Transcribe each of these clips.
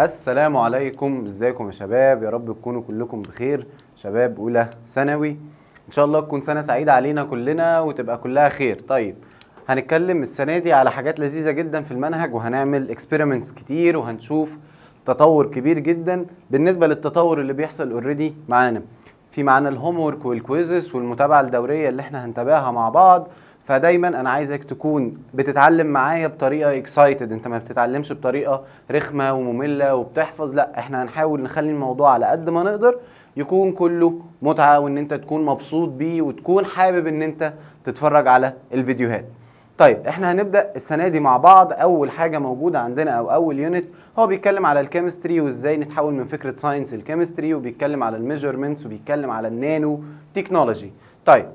السلام عليكم ازيكم يا شباب يا رب تكونوا كلكم بخير شباب اولى ثانوي ان شاء الله تكون سنه سعيده علينا كلنا وتبقى كلها خير طيب هنتكلم السنه دي على حاجات لذيذه جدا في المنهج وهنعمل اكسبيرمنتس كتير وهنشوف تطور كبير جدا بالنسبه للتطور اللي بيحصل اوريدي معانا في معانا الهوم ورك والكويزز والمتابعه الدوريه اللي احنا هنتابعها مع بعض فدايما انا عايزك تكون بتتعلم معايا بطريقه اكسايتد انت ما بتتعلمش بطريقه رخمه وممله وبتحفظ لا احنا هنحاول نخلي الموضوع على قد ما نقدر يكون كله متعه وان انت تكون مبسوط بيه وتكون حابب ان انت تتفرج على الفيديوهات طيب احنا هنبدا السنه دي مع بعض اول حاجه موجوده عندنا او اول يونت هو بيتكلم على الكيمستري وازاي نتحول من فكره ساينس الكيمستري وبيتكلم على الميجرمنتس وبيتكلم على النانو تكنولوجي طيب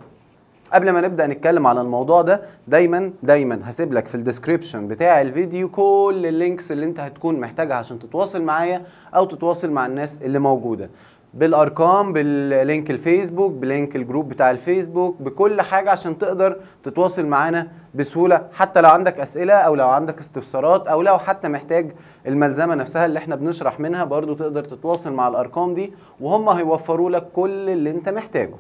قبل ما نبدا نتكلم على الموضوع ده دايما دايما هسيب لك في الديسكريبشن بتاع الفيديو كل اللينكس اللي انت هتكون محتاجها عشان تتواصل معايا او تتواصل مع الناس اللي موجوده بالارقام باللينك الفيسبوك بلينك الجروب بتاع الفيسبوك بكل حاجه عشان تقدر تتواصل معانا بسهوله حتى لو عندك اسئله او لو عندك استفسارات او لو حتى محتاج الملزمه نفسها اللي احنا بنشرح منها برضو تقدر تتواصل مع الارقام دي وهم هيوفروا لك كل اللي انت محتاجه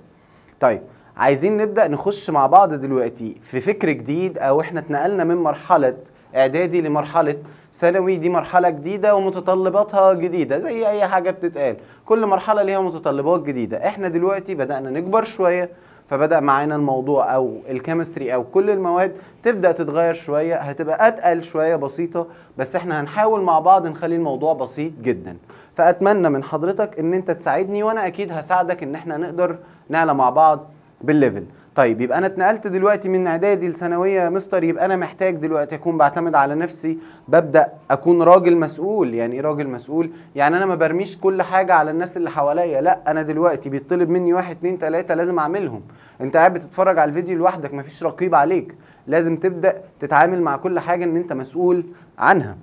طيب عايزين نبدا نخش مع بعض دلوقتي في فكر جديد او احنا اتنقلنا من مرحله اعدادي لمرحله ثانوي دي مرحله جديده ومتطلباتها جديده زي اي حاجه بتتقال كل مرحله ليها متطلبات جديده احنا دلوقتي بدانا نكبر شويه فبدا معانا الموضوع او الكيمستري او كل المواد تبدا تتغير شويه هتبقى اتقل شويه بسيطه بس احنا هنحاول مع بعض نخلي الموضوع بسيط جدا فاتمنى من حضرتك ان انت تساعدني وانا اكيد هساعدك ان احنا نقدر نعلى مع بعض بالليفل طيب يبقى انا اتنقلت دلوقتي من اعدادي لثانويه يا مستر يبقى انا محتاج دلوقتي اكون بعتمد على نفسي ببدا اكون راجل مسؤول يعني ايه راجل مسؤول يعني انا ما برميش كل حاجه على الناس اللي حواليا لا انا دلوقتي بيطلب مني واحد اتنين تلاته لازم اعملهم انت قاعد بتتفرج على الفيديو لوحدك مفيش رقيب عليك لازم تبدا تتعامل مع كل حاجه ان انت مسؤول عنها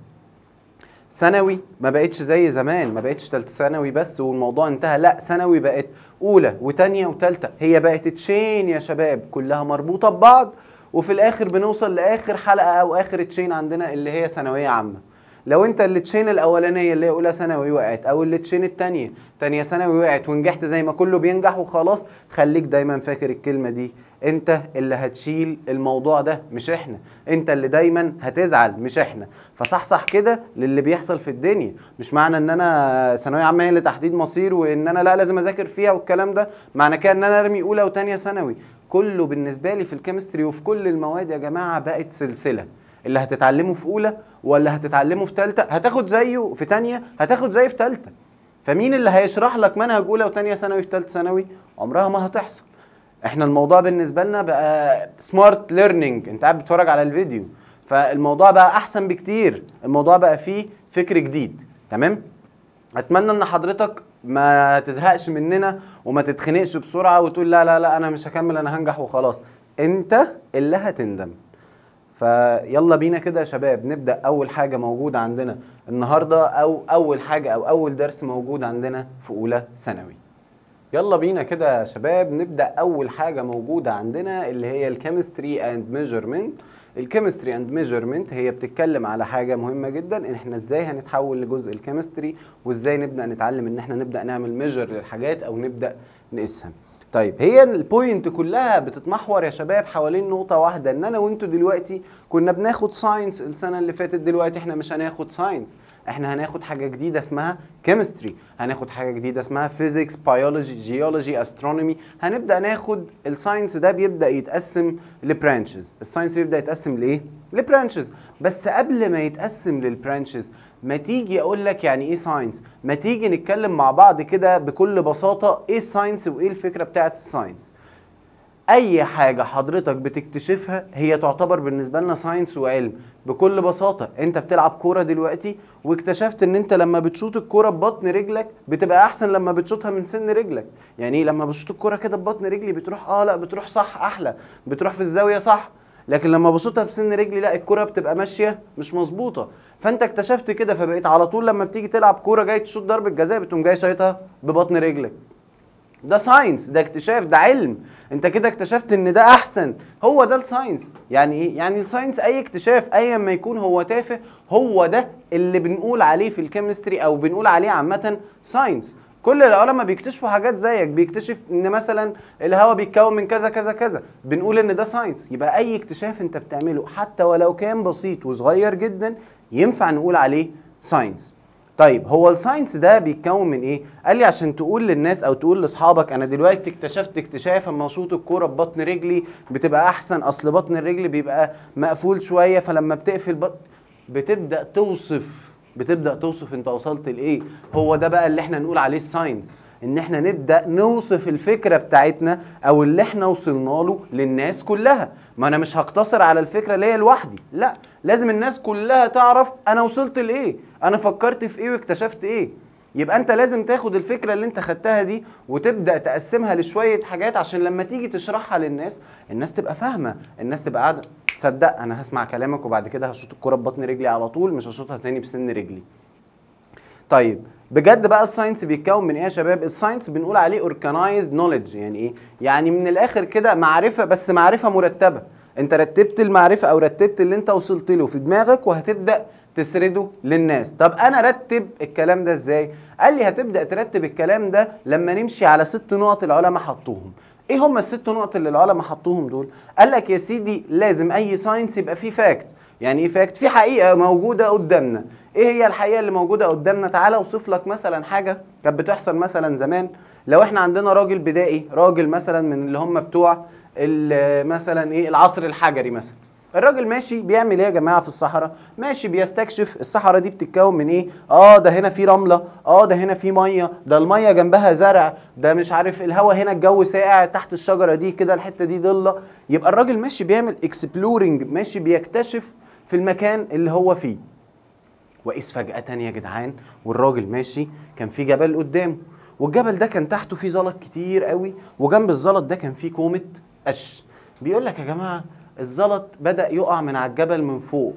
ثانوي ما بقتش زي زمان ما بقتش ثالثه ثانوي بس والموضوع انتهى لا ثانوي بقت اولى وثانيه وثالثه هي بقت تشين يا شباب كلها مربوطه ببعض وفي الاخر بنوصل لاخر حلقه او اخر تشين عندنا اللي هي ثانويه عامه لو انت التشين الاولانيه اللي هي اولى ثانوي وقعت او التشين الثانيه ثانيه ثانوي وقعت ونجحت زي ما كله بينجح وخلاص خليك دايما فاكر الكلمه دي انت اللي هتشيل الموضوع ده مش احنا انت اللي دايما هتزعل مش احنا فصحصح كده للي بيحصل في الدنيا مش معنى ان انا ثانويه عامه هي اللي تحديد مصير وان انا لا لازم اذاكر فيها والكلام ده معنى كده ان انا ارمي اولى وثانيه ثانوي كله بالنسبه لي في الكيمستري وفي كل المواد يا جماعه بقت سلسله اللي هتتعلمه في اولى ولا هتتعلمه في ثالثه هتاخد زيه في ثانيه هتاخد زيه في ثالثه فمين اللي هيشرح لك منهج اولى وثانيه ثانوي في ثالثه ثانوي عمرها ما هتحصل احنا الموضوع بالنسبه لنا بقى سمارت ليرنينج انت قاعد بتتفرج على الفيديو فالموضوع بقى احسن بكتير الموضوع بقى فيه فكر جديد تمام اتمنى ان حضرتك ما تزهقش مننا وما تتخنقش بسرعه وتقول لا لا لا انا مش هكمل انا هنجح وخلاص انت اللي هتندم فيلا بينا كده يا شباب نبدا اول حاجه موجوده عندنا النهارده او اول حاجه او اول درس موجود عندنا في اولى ثانوي يلا بينا كده يا شباب نبدا اول حاجه موجوده عندنا اللي هي الكيمستري اند ميجرمنت الكيمستري اند ميجرمنت هي بتتكلم على حاجه مهمه جدا ان احنا ازاي هنتحول لجزء الكيمستري وازاي نبدا نتعلم ان احنا نبدا نعمل ميجر للحاجات او نبدا نقيسها طيب هي البوينت كلها بتتمحور يا شباب حوالين نقطه واحده ان انا وانتوا دلوقتي كنا بناخد ساينس السنه اللي فاتت دلوقتي احنا مش هناخد ساينس احنا هناخد حاجه جديده اسمها كيمستري هناخد حاجه جديده اسمها فيزيكس بيولوجي جيولوجي استرونومي هنبدا ناخد الساينس ده بيبدا يتقسم لبرانشز الساينس بيبدا يتقسم لايه لبرانشز بس قبل ما يتقسم للبرانشز ما تيجي اقول لك يعني ايه ساينس ما تيجي نتكلم مع بعض كده بكل بساطه ايه الساينس وايه الفكره بتاعه الساينس اي حاجه حضرتك بتكتشفها هي تعتبر بالنسبه لنا ساينس وعلم بكل بساطه انت بتلعب كوره دلوقتي واكتشفت ان انت لما بتشوط الكوره ببطن رجلك بتبقى احسن لما بتشوطها من سن رجلك يعني ايه لما بشوط الكوره كده ببطن رجلي بتروح اه لا بتروح صح احلى بتروح في الزاويه صح لكن لما بشوطها بسن رجلي لا الكوره بتبقى ماشيه مش مظبوطه فانت اكتشفت كده فبقيت على طول لما بتيجي تلعب كوره جاي تشوط ضربه جزاء بتقوم جاي شايطها ببطن رجلك ده ساينس ده اكتشاف ده علم انت كده اكتشفت ان ده احسن هو ده الساينس يعني ايه يعني الساينس اي اكتشاف ايا ما يكون هو تافه هو ده اللي بنقول عليه في الكيمستري او بنقول عليه عامه ساينس كل العلماء بيكتشفوا حاجات زيك بيكتشف ان مثلا الهواء بيتكون من كذا كذا كذا بنقول ان ده ساينس يبقى اي اكتشاف انت بتعمله حتى ولو كان بسيط وصغير جدا ينفع نقول عليه ساينس طيب هو الساينس ده بيتكون من ايه؟ قال لي عشان تقول للناس او تقول لاصحابك انا دلوقتي اكتشفت اكتشاف اما شوط الكوره ببطن رجلي بتبقى احسن اصل بطن الرجل بيبقى مقفول شويه فلما بتقفل بط... بتبدا توصف بتبدا توصف انت وصلت لايه؟ هو ده بقى اللي احنا نقول عليه الساينس ان احنا نبدا نوصف الفكره بتاعتنا او اللي احنا وصلنا له للناس كلها ما انا مش هقتصر على الفكره ليا لوحدي لا لازم الناس كلها تعرف انا وصلت لايه انا فكرت في ايه واكتشفت ايه يبقى انت لازم تاخد الفكره اللي انت خدتها دي وتبدا تقسمها لشويه حاجات عشان لما تيجي تشرحها للناس الناس تبقى فاهمه الناس تبقى قاعده تصدق انا هسمع كلامك وبعد كده هشوط الكره ببطن رجلي على طول مش هشوطها تاني بسن رجلي طيب بجد بقى الساينس بيتكون من ايه يا شباب الساينس بنقول عليه اوركانيزد نوليدج يعني ايه يعني من الاخر كده معرفه بس معرفه مرتبه انت رتبت المعرفه او رتبت اللي انت وصلت له في دماغك وهتبدا تسرده للناس طب انا رتب الكلام ده ازاي قال لي هتبدا ترتب الكلام ده لما نمشي على ست نقط العلماء حطوهم ايه هم الست نقط اللي العلماء حطوهم دول قال لك يا سيدي لازم اي ساينس يبقى فيه فاكت يعني ايه فاكت في حقيقه موجوده قدامنا ايه هي الحقيقه اللي موجوده قدامنا تعالى اوصف لك مثلا حاجه كانت بتحصل مثلا زمان لو احنا عندنا راجل بدائي راجل مثلا من اللي هم بتوع مثلا ايه العصر الحجري مثلا الراجل ماشي بيعمل ايه يا جماعه في الصحراء ماشي بيستكشف الصحراء دي بتتكون من ايه اه ده هنا في رمله اه ده هنا في ميه ده الميه جنبها زرع ده مش عارف الهواء هنا الجو ساقع تحت الشجره دي كده الحته دي ضله يبقى الراجل ماشي بيعمل اكسبلورنج ماشي بيكتشف في المكان اللي هو فيه وقيس فجاه يا جدعان والراجل ماشي كان في جبل قدامه والجبل ده كان تحته في زلط كتير قوي وجنب الزلط ده كان فيه كومه قش بيقول لك يا جماعه الزلط بدا يقع من على الجبل من فوق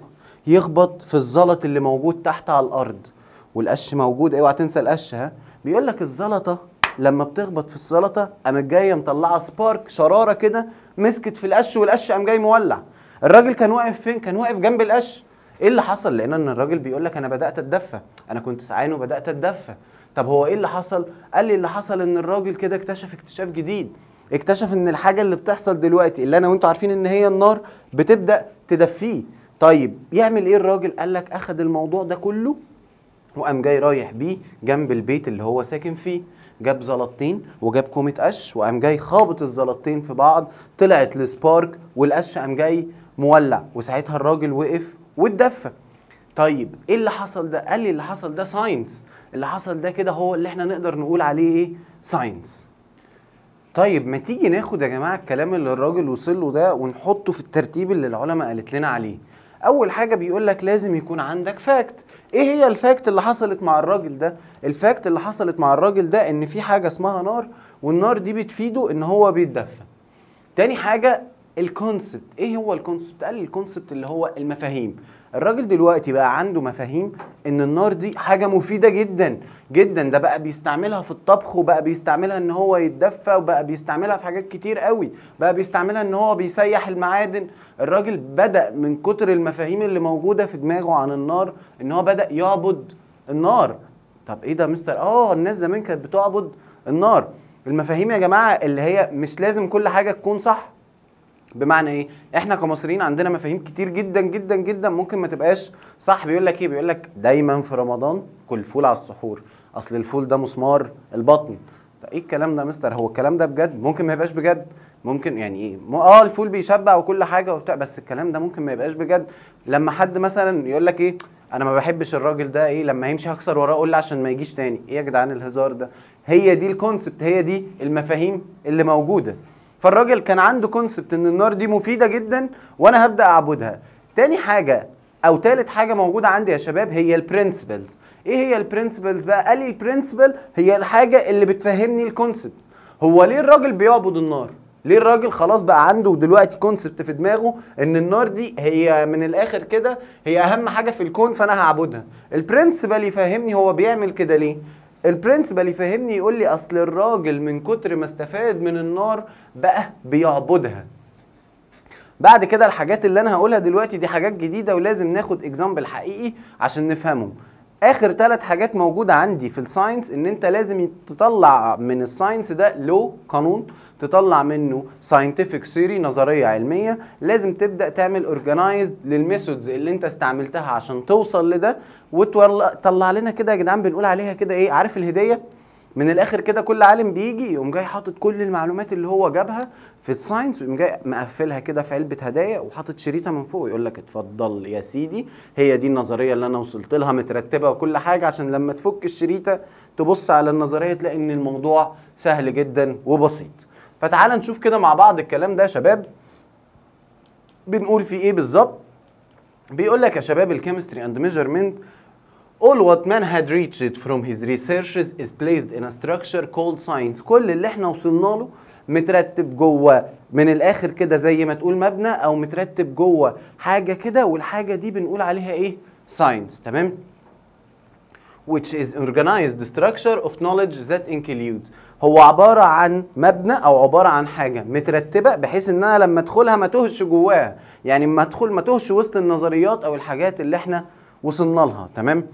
يخبط في الزلط اللي موجود تحت على الارض والقش موجود اوعى تنسى القش ها بيقول لك الزلطه لما بتخبط في الزلطه قامت جايه مطلعه سبارك شراره كده مسكت في القش والقش قام جاي مولع الراجل كان واقف فين كان واقف جنب القش ايه اللي حصل لقينا ان الراجل بيقول لك انا بدات اتدفى انا كنت سعان وبدات اتدفى طب هو ايه اللي حصل قال لي اللي حصل ان الراجل كده اكتشف اكتشاف جديد اكتشف ان الحاجه اللي بتحصل دلوقتي اللي انا وانتم عارفين ان هي النار بتبدا تدفيه طيب يعمل ايه الراجل قال لك اخذ الموضوع ده كله وقام جاي رايح بيه جنب البيت اللي هو ساكن فيه جاب زلطتين وجاب كومة قش وقام جاي خابط الزلطتين في بعض طلعت السبارك والقش قام جاي مولع وساعتها الراجل وقف واتدفى طيب ايه اللي حصل ده قال لي اللي حصل ده ساينس اللي حصل ده كده هو اللي احنا نقدر نقول عليه ايه ساينس طيب ما تيجي ناخد يا جماعه الكلام اللي الراجل وصل له ده ونحطه في الترتيب اللي العلماء قالت لنا عليه اول حاجه بيقول لك لازم يكون عندك فاكت ايه هي الفاكت اللي حصلت مع الراجل ده الفاكت اللي حصلت مع الراجل ده ان في حاجه اسمها نار والنار دي بتفيده ان هو بيتدفى تاني حاجه الكونسبت ايه هو الكونسبت قال الكونسبت اللي هو المفاهيم الراجل دلوقتي بقى عنده مفاهيم ان النار دي حاجه مفيده جدا جدا ده بقى بيستعملها في الطبخ وبقى بيستعملها ان هو يتدفى وبقى بيستعملها في حاجات كتير قوي بقى بيستعملها ان هو بيسيح المعادن الراجل بدا من كتر المفاهيم اللي موجوده في دماغه عن النار ان هو بدا يعبد النار طب ايه ده مستر اه الناس زمان كانت بتعبد النار المفاهيم يا جماعه اللي هي مش لازم كل حاجه تكون صح بمعنى ايه احنا كمصريين عندنا مفاهيم كتير جدا جدا جدا ممكن ما تبقاش صح بيقول لك ايه بيقول لك دايما في رمضان كل فول على السحور اصل الفول ده مسمار البطن ايه الكلام ده يا مستر هو الكلام ده بجد ممكن ما يبقاش بجد ممكن يعني ايه اه الفول بيشبع وكل حاجه وبتاع بس الكلام ده ممكن ما يبقاش بجد لما حد مثلا يقول لك ايه انا ما بحبش الراجل ده ايه لما يمشي هكسر وراه اقول له عشان ما يجيش تاني ايه يا جدعان الهزار ده هي دي الكونسبت هي دي المفاهيم اللي موجوده فالراجل كان عنده كونسبت ان النار دي مفيده جدا وانا هبدا اعبدها تاني حاجه او تالت حاجه موجوده عندي يا شباب هي البرنسبلز ايه هي البرنسبلز بقى قال لي البرنسبل هي الحاجه اللي بتفهمني الكونسبت هو ليه الراجل بيعبد النار ليه الراجل خلاص بقى عنده دلوقتي كونسبت في دماغه ان النار دي هي من الاخر كده هي اهم حاجه في الكون فانا هعبدها البرنسبل يفهمني هو بيعمل كده ليه البرنسبال يفهمني يقول لي اصل الراجل من كتر ما استفاد من النار بقى بيعبدها بعد كده الحاجات اللي انا هقولها دلوقتي دي حاجات جديده ولازم ناخد اكزامبل حقيقي عشان نفهمه اخر ثلاث حاجات موجوده عندي في الساينس ان انت لازم تطلع من الساينس ده لو قانون تطلع منه ساينتفك ثيوري نظريه علميه لازم تبدا تعمل اورجنايزد للميثودز اللي انت استعملتها عشان توصل لده وتطلع لنا كده يا جدعان بنقول عليها كده ايه عارف الهديه من الاخر كده كل عالم بيجي يقوم جاي حاطط كل المعلومات اللي هو جابها في الساينس ويقوم جاي مقفلها كده في علبه هدايا وحاطط شريطه من فوق ويقول لك اتفضل يا سيدي هي دي النظريه اللي انا وصلت لها مترتبه وكل حاجه عشان لما تفك الشريطه تبص على النظريه تلاقي ان الموضوع سهل جدا وبسيط فتعال نشوف كده مع بعض الكلام ده يا شباب بنقول فيه ايه بالظبط بيقول لك يا شباب الكيمستري اند ميجرمنت All what man had reached from his researches is placed in a structure called science كل اللي احنا وصلنا له مترتب جوه من الاخر كده زي ما تقول مبنى او مترتب جوه حاجه كده والحاجه دي بنقول عليها ايه ساينس تمام which is organized structure of knowledge that includes هو عبارة عن مبنى أو عبارة عن حاجة مترتبة بحيث إن أنا لما أدخلها ما تهش جواها يعني ما أدخل ما تهش وسط النظريات أو الحاجات اللي إحنا وصلنا لها تمام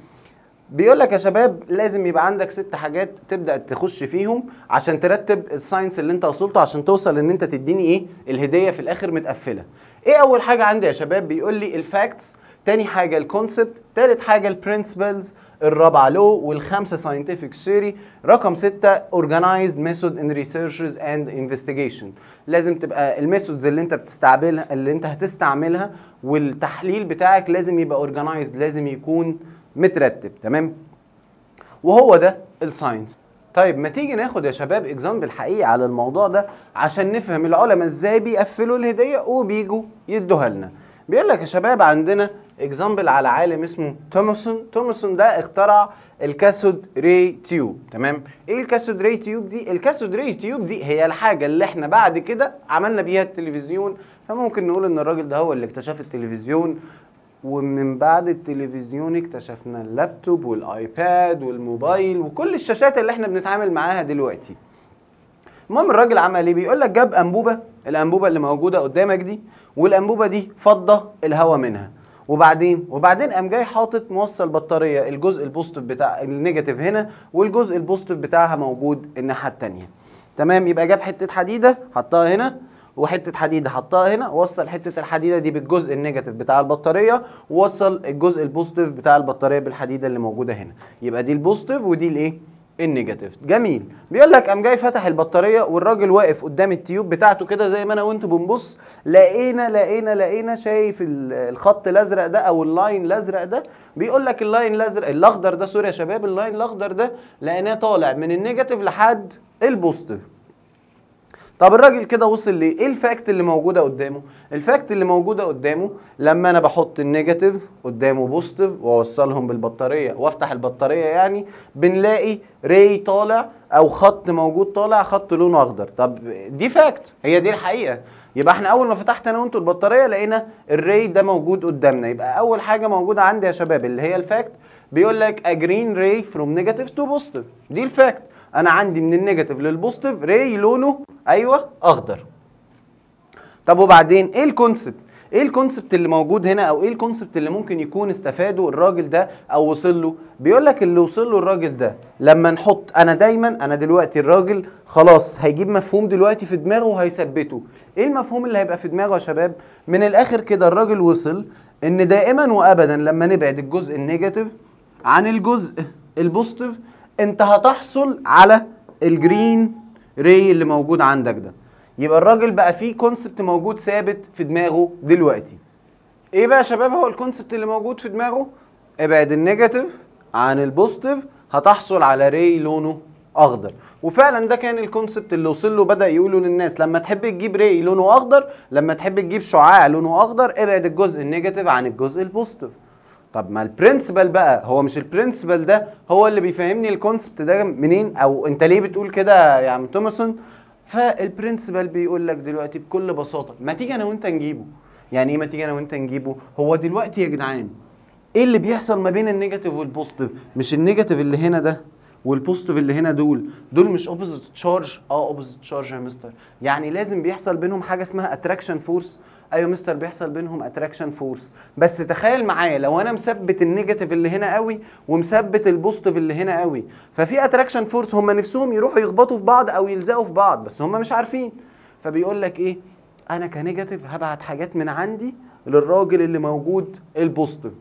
بيقول لك يا شباب لازم يبقى عندك ست حاجات تبدا تخش فيهم عشان ترتب الساينس اللي انت وصلته عشان توصل ان انت تديني ايه الهديه في الاخر متقفله ايه اول حاجه عندي يا شباب بيقول لي الفاكتس تاني حاجه الكونسبت تالت حاجه البرنسبلز الرابعه لو والخامسه ساينتفك ثيوري رقم سته organized ميثود ان researches اند investigation لازم تبقى الميثودز اللي انت بتستعملها اللي انت هتستعملها والتحليل بتاعك لازم يبقى organized لازم يكون مترتب تمام وهو ده الساينس طيب ما تيجي ناخد يا شباب اكزامبل حقيقي على الموضوع ده عشان نفهم العلماء ازاي بيقفلوا الهديه وبيجوا يدوها لنا بيقول لك يا شباب عندنا اكزامبل على عالم اسمه توماسون توماسون ده اخترع الكاثود ري تيوب تمام ايه الكاثود ري تيوب دي الكاثود ري تيوب دي هي الحاجه اللي احنا بعد كده عملنا بيها التلفزيون فممكن نقول ان الراجل ده هو اللي اكتشف التلفزيون ومن بعد التلفزيون اكتشفنا اللابتوب والايباد والموبايل وكل الشاشات اللي احنا بنتعامل معاها دلوقتي المهم الراجل عمل ايه بيقول لك جاب انبوبه الانبوبه اللي موجوده قدامك دي والانبوبه دي فضه الهواء منها وبعدين وبعدين قام جاي حاطط موصل بطاريه الجزء البوزيتيف بتاع النيجاتيف هنا والجزء البوزيتيف بتاعها موجود الناحيه الثانيه تمام يبقى جاب حته حديده حطها هنا وحته حديده حطها هنا وصل حته الحديده دي بالجزء النيجاتيف بتاع البطاريه ووصل الجزء البوزيتيف بتاع البطاريه بالحديده اللي موجوده هنا يبقى دي البوزيتيف ودي الايه النيجاتيف جميل بيقول لك قام جاي فتح البطاريه والراجل واقف قدام التيوب بتاعته كده زي ما انا وانتوا بنبص لقينا لقينا لقينا شايف الخط الازرق ده او اللاين الازرق ده بيقول لك اللاين الازرق الاخضر ده سوري يا شباب اللاين الاخضر ده لقيناه طالع من النيجاتيف لحد البوزيتيف طب الراجل كده وصل ليه؟ ايه الفاكت اللي موجوده قدامه؟ الفاكت اللي موجوده قدامه لما انا بحط النيجاتيف قدامه بوستيف واوصلهم بالبطاريه وافتح البطاريه يعني بنلاقي ري طالع او خط موجود طالع خط لونه اخضر، طب دي فاكت هي دي الحقيقه، يبقى احنا اول ما فتحت انا وانتوا البطاريه لقينا الري ده موجود قدامنا، يبقى اول حاجه موجوده عندي يا شباب اللي هي الفاكت بيقول لك اجرين ري فروم نيجاتيف تو بوستيف، دي الفاكت انا عندي من النيجاتيف للبوزيتيف ري لونه ايوه اخضر طب وبعدين ايه الكونسبت ايه الكونسبت اللي موجود هنا او ايه الكونسبت اللي ممكن يكون استفاده الراجل ده او وصل له بيقول لك اللي وصل له الراجل ده لما نحط انا دايما انا دلوقتي الراجل خلاص هيجيب مفهوم دلوقتي في دماغه وهيثبته ايه المفهوم اللي هيبقى في دماغه يا شباب من الاخر كده الراجل وصل ان دائما وابدا لما نبعد الجزء النيجاتيف عن الجزء البوزيتيف انت هتحصل على الجرين ري اللي موجود عندك ده يبقى الراجل بقى فيه كونسبت موجود ثابت في دماغه دلوقتي ايه بقى يا شباب هو الكونسبت اللي موجود في دماغه ابعد النيجاتيف عن البوزيتيف هتحصل على ري لونه اخضر وفعلا ده كان الكونسبت اللي وصل له بدا يقوله للناس لما تحب تجيب ري لونه اخضر لما تحب تجيب شعاع لونه اخضر ابعد الجزء النيجاتيف عن الجزء البوزيتيف طب ما البرنسبل بقى هو مش البرنسبل ده هو اللي بيفهمني الكونسبت ده منين او انت ليه بتقول كده يا عم توماسون فالبرنسبل بيقول لك دلوقتي بكل بساطه ما تيجي انا وانت نجيبه يعني ايه ما تيجي انا وانت نجيبه هو دلوقتي يا جدعان ايه اللي بيحصل ما بين النيجاتيف والبوزيتيف مش النيجاتيف اللي هنا ده والبوزيتيف اللي هنا دول دول مش اوبوزيت تشارج اه اوبوزيت تشارج يا مستر يعني لازم بيحصل بينهم حاجه اسمها اتراكشن فورس ايوه مستر بيحصل بينهم اتراكشن فورس بس تخيل معايا لو انا مثبت النيجاتيف اللي هنا قوي ومثبت البوستيف اللي هنا قوي ففي اتراكشن فورس هم نفسهم يروحوا يخبطوا في بعض او يلزقوا في بعض بس هم مش عارفين فبيقول لك ايه انا كنيجاتيف هبعت حاجات من عندي للراجل اللي موجود البوستيف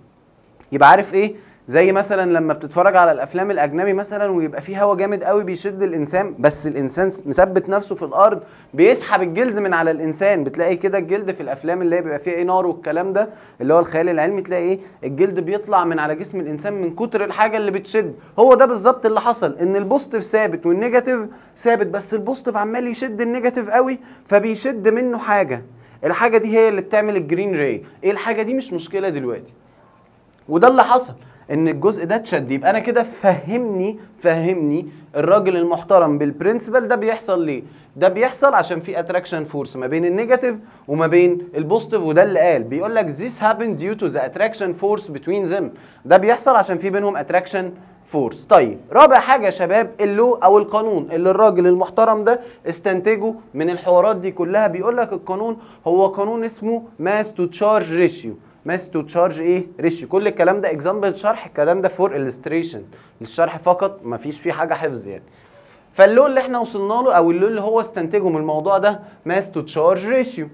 يبقى عارف ايه زي مثلا لما بتتفرج على الافلام الاجنبي مثلا ويبقى فيه هوا جامد قوي بيشد الانسان بس الانسان مثبت نفسه في الارض بيسحب الجلد من على الانسان بتلاقي كده الجلد في الافلام اللي هي بيبقى فيها ايه نار والكلام ده اللي هو الخيال العلمي تلاقي ايه الجلد بيطلع من على جسم الانسان من كتر الحاجه اللي بتشد هو ده بالظبط اللي حصل ان البوزيتيف ثابت والنيجاتيف ثابت بس البوزيتيف عمال يشد النيجاتيف قوي فبيشد منه حاجه الحاجه دي هي اللي بتعمل الجرين راي ايه الحاجه دي مش مشكله دلوقتي وده اللي حصل ان الجزء ده اتشد يبقى انا كده فهمني فهمني الراجل المحترم بالبرنسبل ده بيحصل ليه ده بيحصل عشان في اتراكشن فورس ما بين النيجاتيف وما بين البوزيتيف وده اللي قال بيقول لك this happened due to the attraction force between them ده بيحصل عشان في بينهم اتراكشن فورس طيب رابع حاجة يا شباب اللو أو القانون اللي الراجل المحترم ده استنتجه من الحوارات دي كلها بيقول لك القانون هو قانون اسمه ماس تو تشارج ريشيو ماس تو تشارج ايه ريشيو كل الكلام ده اكزامبل شرح الكلام ده فور الستريشن للشرح فقط مفيش فيه حاجه حفظ يعني فاللون اللي احنا وصلنا له او اللون اللي هو استنتجه من الموضوع ده ماس تو تشارج ريشيو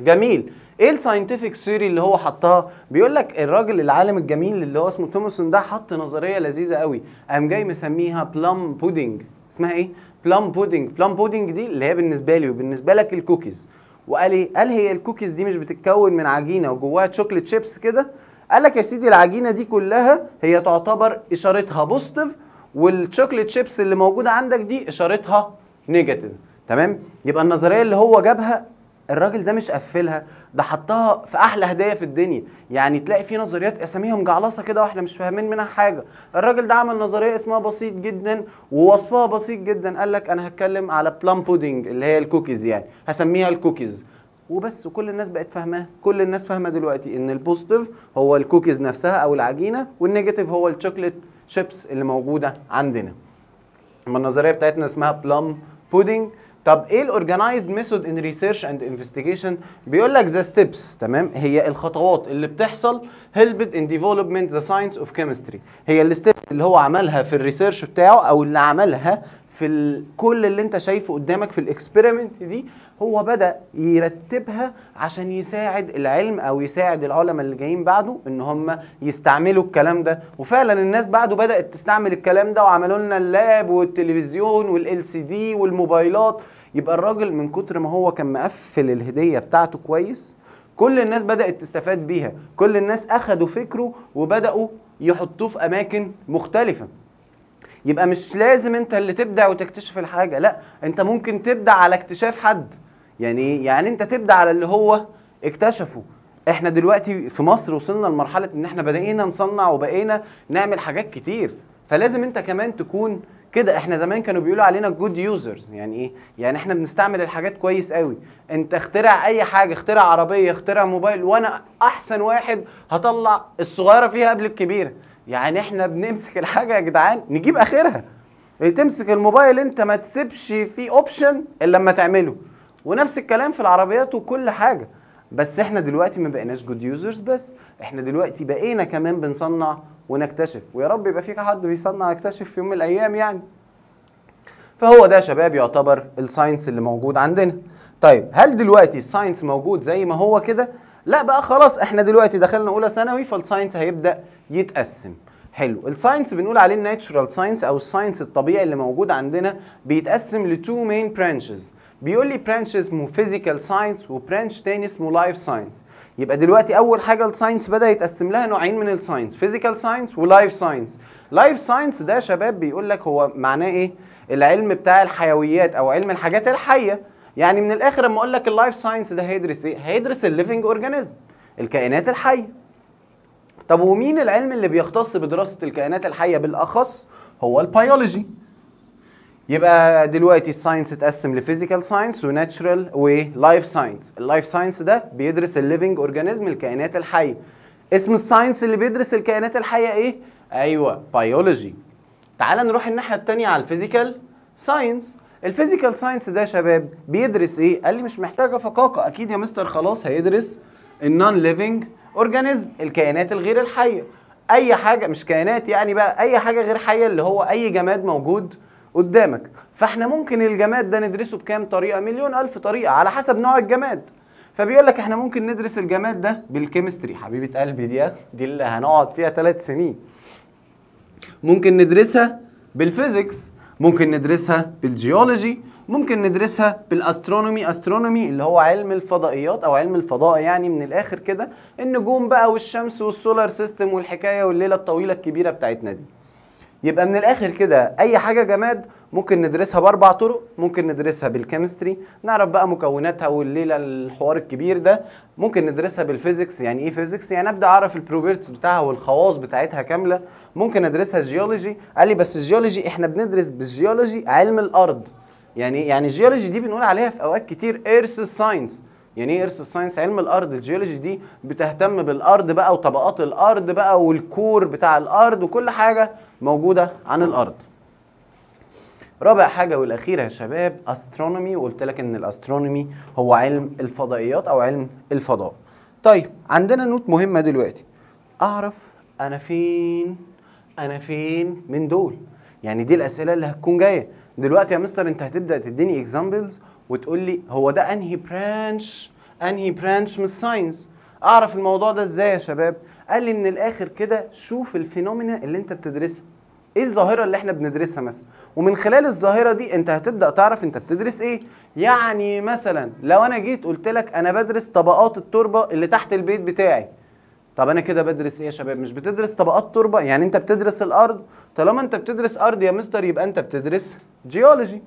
جميل ايه الساينتفك ثيوري اللي هو حطها بيقول لك الراجل العالم الجميل اللي هو اسمه توماسون ده حط نظريه لذيذه قوي قام جاي مسميها بلام بودنج اسمها ايه بلام بودنج بلام بودنج دي اللي هي بالنسبه لي وبالنسبه لك الكوكيز وقال ايه قال هي الكوكيز دي مش بتتكون من عجينه وجواها شوكليت شيبس كده قال لك يا سيدي العجينه دي كلها هي تعتبر اشارتها بوزيتيف والشوكليت شيبس اللي موجوده عندك دي اشارتها نيجاتيف تمام يبقى النظريه اللي هو جابها الراجل ده مش قفلها ده حطها في احلى هديه في الدنيا يعني تلاقي في نظريات اساميها مجعلصه كده واحنا مش فاهمين منها حاجه الراجل ده عمل نظريه اسمها بسيط جدا ووصفها بسيط جدا قال لك انا هتكلم على بلام بودنج اللي هي الكوكيز يعني هسميها الكوكيز وبس وكل الناس بقت فاهماه كل الناس فاهمه دلوقتي ان البوزيتيف هو الكوكيز نفسها او العجينه والنيجاتيف هو الشوكليت شيبس اللي موجوده عندنا اما النظريه بتاعتنا اسمها بلام بودنج طب ايه الاورجنايزد ميثود ان ريسيرش اند انفستيجيشن بيقول لك ذا ستيبس تمام هي الخطوات اللي بتحصل هيلبت ان ديفلوبمنت ذا ساينس اوف كيمستري هي الستيب اللي هو عملها في الريسيرش بتاعه او اللي عملها في كل اللي انت شايفه قدامك في الاكسبيرمنت دي هو بدأ يرتبها عشان يساعد العلم أو يساعد العلماء اللي جايين بعده إن هم يستعملوا الكلام ده وفعلا الناس بعده بدأت تستعمل الكلام ده وعملوا لنا اللاب والتلفزيون والال سي دي والموبايلات يبقى الراجل من كتر ما هو كان مقفل الهدية بتاعته كويس كل الناس بدأت تستفاد بيها كل الناس أخدوا فكره وبدأوا يحطوه في أماكن مختلفة يبقى مش لازم انت اللي تبدع وتكتشف الحاجة لا انت ممكن تبدع على اكتشاف حد يعني ايه يعني انت تبدا على اللي هو اكتشفه احنا دلوقتي في مصر وصلنا لمرحله ان احنا بدأنا نصنع وبقينا نعمل حاجات كتير فلازم انت كمان تكون كده احنا زمان كانوا بيقولوا علينا جود يوزرز يعني ايه يعني احنا بنستعمل الحاجات كويس قوي انت اخترع اي حاجه اخترع عربيه اخترع موبايل وانا احسن واحد هطلع الصغيره فيها قبل الكبيره يعني احنا بنمسك الحاجه يا جدعان نجيب اخرها تمسك الموبايل انت ما تسيبش فيه اوبشن الا لما تعمله ونفس الكلام في العربيات وكل حاجه بس احنا دلوقتي ما بقيناش جود يوزرز بس احنا دلوقتي بقينا كمان بنصنع ونكتشف ويا رب يبقى فيك حد بيصنع يكتشف في يوم من الايام يعني فهو ده يا شباب يعتبر الساينس اللي موجود عندنا طيب هل دلوقتي الساينس موجود زي ما هو كده لا بقى خلاص احنا دلوقتي دخلنا اولى ثانوي فالساينس هيبدا يتقسم حلو الساينس بنقول عليه الناتشورال ساينس او الساينس الطبيعي اللي موجود عندنا بيتقسم لتو مين برانشز بيقول لي برانش اسمه فيزيكال ساينس وبرانش تاني اسمه لايف ساينس يبقى دلوقتي اول حاجه الساينس بدا يتقسم لها نوعين من الساينس فيزيكال ساينس ولايف ساينس لايف ساينس ده شباب بيقول لك هو معناه ايه العلم بتاع الحيويات او علم الحاجات الحيه يعني من الاخر اما اقول لك اللايف ساينس ده هيدرس ايه هيدرس الليفنج اورجانيزم الكائنات الحيه طب ومين العلم اللي بيختص بدراسه الكائنات الحيه بالاخص هو البيولوجي يبقى دلوقتي الساينس اتقسم لفيزيكال ساينس وناتشرال ولايف ساينس اللايف ساينس ده بيدرس الليفنج اورجانيزم الكائنات الحيه اسم الساينس اللي بيدرس الكائنات الحيه ايه ايوه بيولوجي تعال نروح الناحيه الثانيه على الفيزيكال ساينس الفيزيكال ساينس ده يا شباب بيدرس ايه قال لي مش محتاجه فقاقه اكيد يا مستر خلاص هيدرس النون ليفنج اورجانيزم الكائنات الغير الحيه اي حاجه مش كائنات يعني بقى اي حاجه غير حيه اللي هو اي جماد موجود قدامك فاحنا ممكن الجماد ده ندرسه بكام طريقه مليون الف طريقه على حسب نوع الجماد فبيقول لك احنا ممكن ندرس الجماد ده بالكيمستري حبيبه قلبي دي دي اللي هنقعد فيها ثلاث سنين ممكن ندرسها بالفيزيكس ممكن ندرسها بالجيولوجي ممكن ندرسها بالاسترونومي استرونومي اللي هو علم الفضائيات او علم الفضاء يعني من الاخر كده النجوم بقى والشمس والسولار سيستم والحكايه والليله الطويله الكبيره بتاعتنا دي يبقى من الاخر كده اي حاجه جماد ممكن ندرسها باربع طرق ممكن ندرسها بالكيمستري نعرف بقى مكوناتها والليله الحوار الكبير ده ممكن ندرسها بالفيزيكس يعني ايه فيزيكس يعني ابدا اعرف البروبرتيز بتاعها والخواص بتاعتها كامله ممكن ادرسها جيولوجي قال لي بس الجيولوجي احنا بندرس بالجيولوجي علم الارض يعني يعني الجيولوجي دي بنقول عليها في اوقات كتير ايرث ساينس يعني ايه ايرث ساينس علم الارض الجيولوجي دي بتهتم بالارض بقى وطبقات الارض بقى والكور بتاع الارض وكل حاجه موجودة عن الأرض رابع حاجة والأخيرة يا شباب أسترونومي وقلت لك إن الأسترونومي هو علم الفضائيات أو علم الفضاء طيب عندنا نوت مهمة دلوقتي أعرف أنا فين أنا فين من دول يعني دي الأسئلة اللي هتكون جاية دلوقتي يا مستر أنت هتبدأ تديني إكزامبلز وتقول لي هو ده أنهي برانش أنهي برانش من الساينس أعرف الموضوع ده إزاي يا شباب قال لي من الآخر كده شوف الفينومينا اللي أنت بتدرسها ايه الظاهره اللي احنا بندرسها مثلا ومن خلال الظاهره دي انت هتبدا تعرف انت بتدرس ايه يعني مثلا لو انا جيت قلت لك انا بدرس طبقات التربه اللي تحت البيت بتاعي طب انا كده بدرس ايه يا شباب مش بتدرس طبقات تربه يعني انت بتدرس الارض طالما انت بتدرس ارض يا مستر يبقى انت بتدرس جيولوجي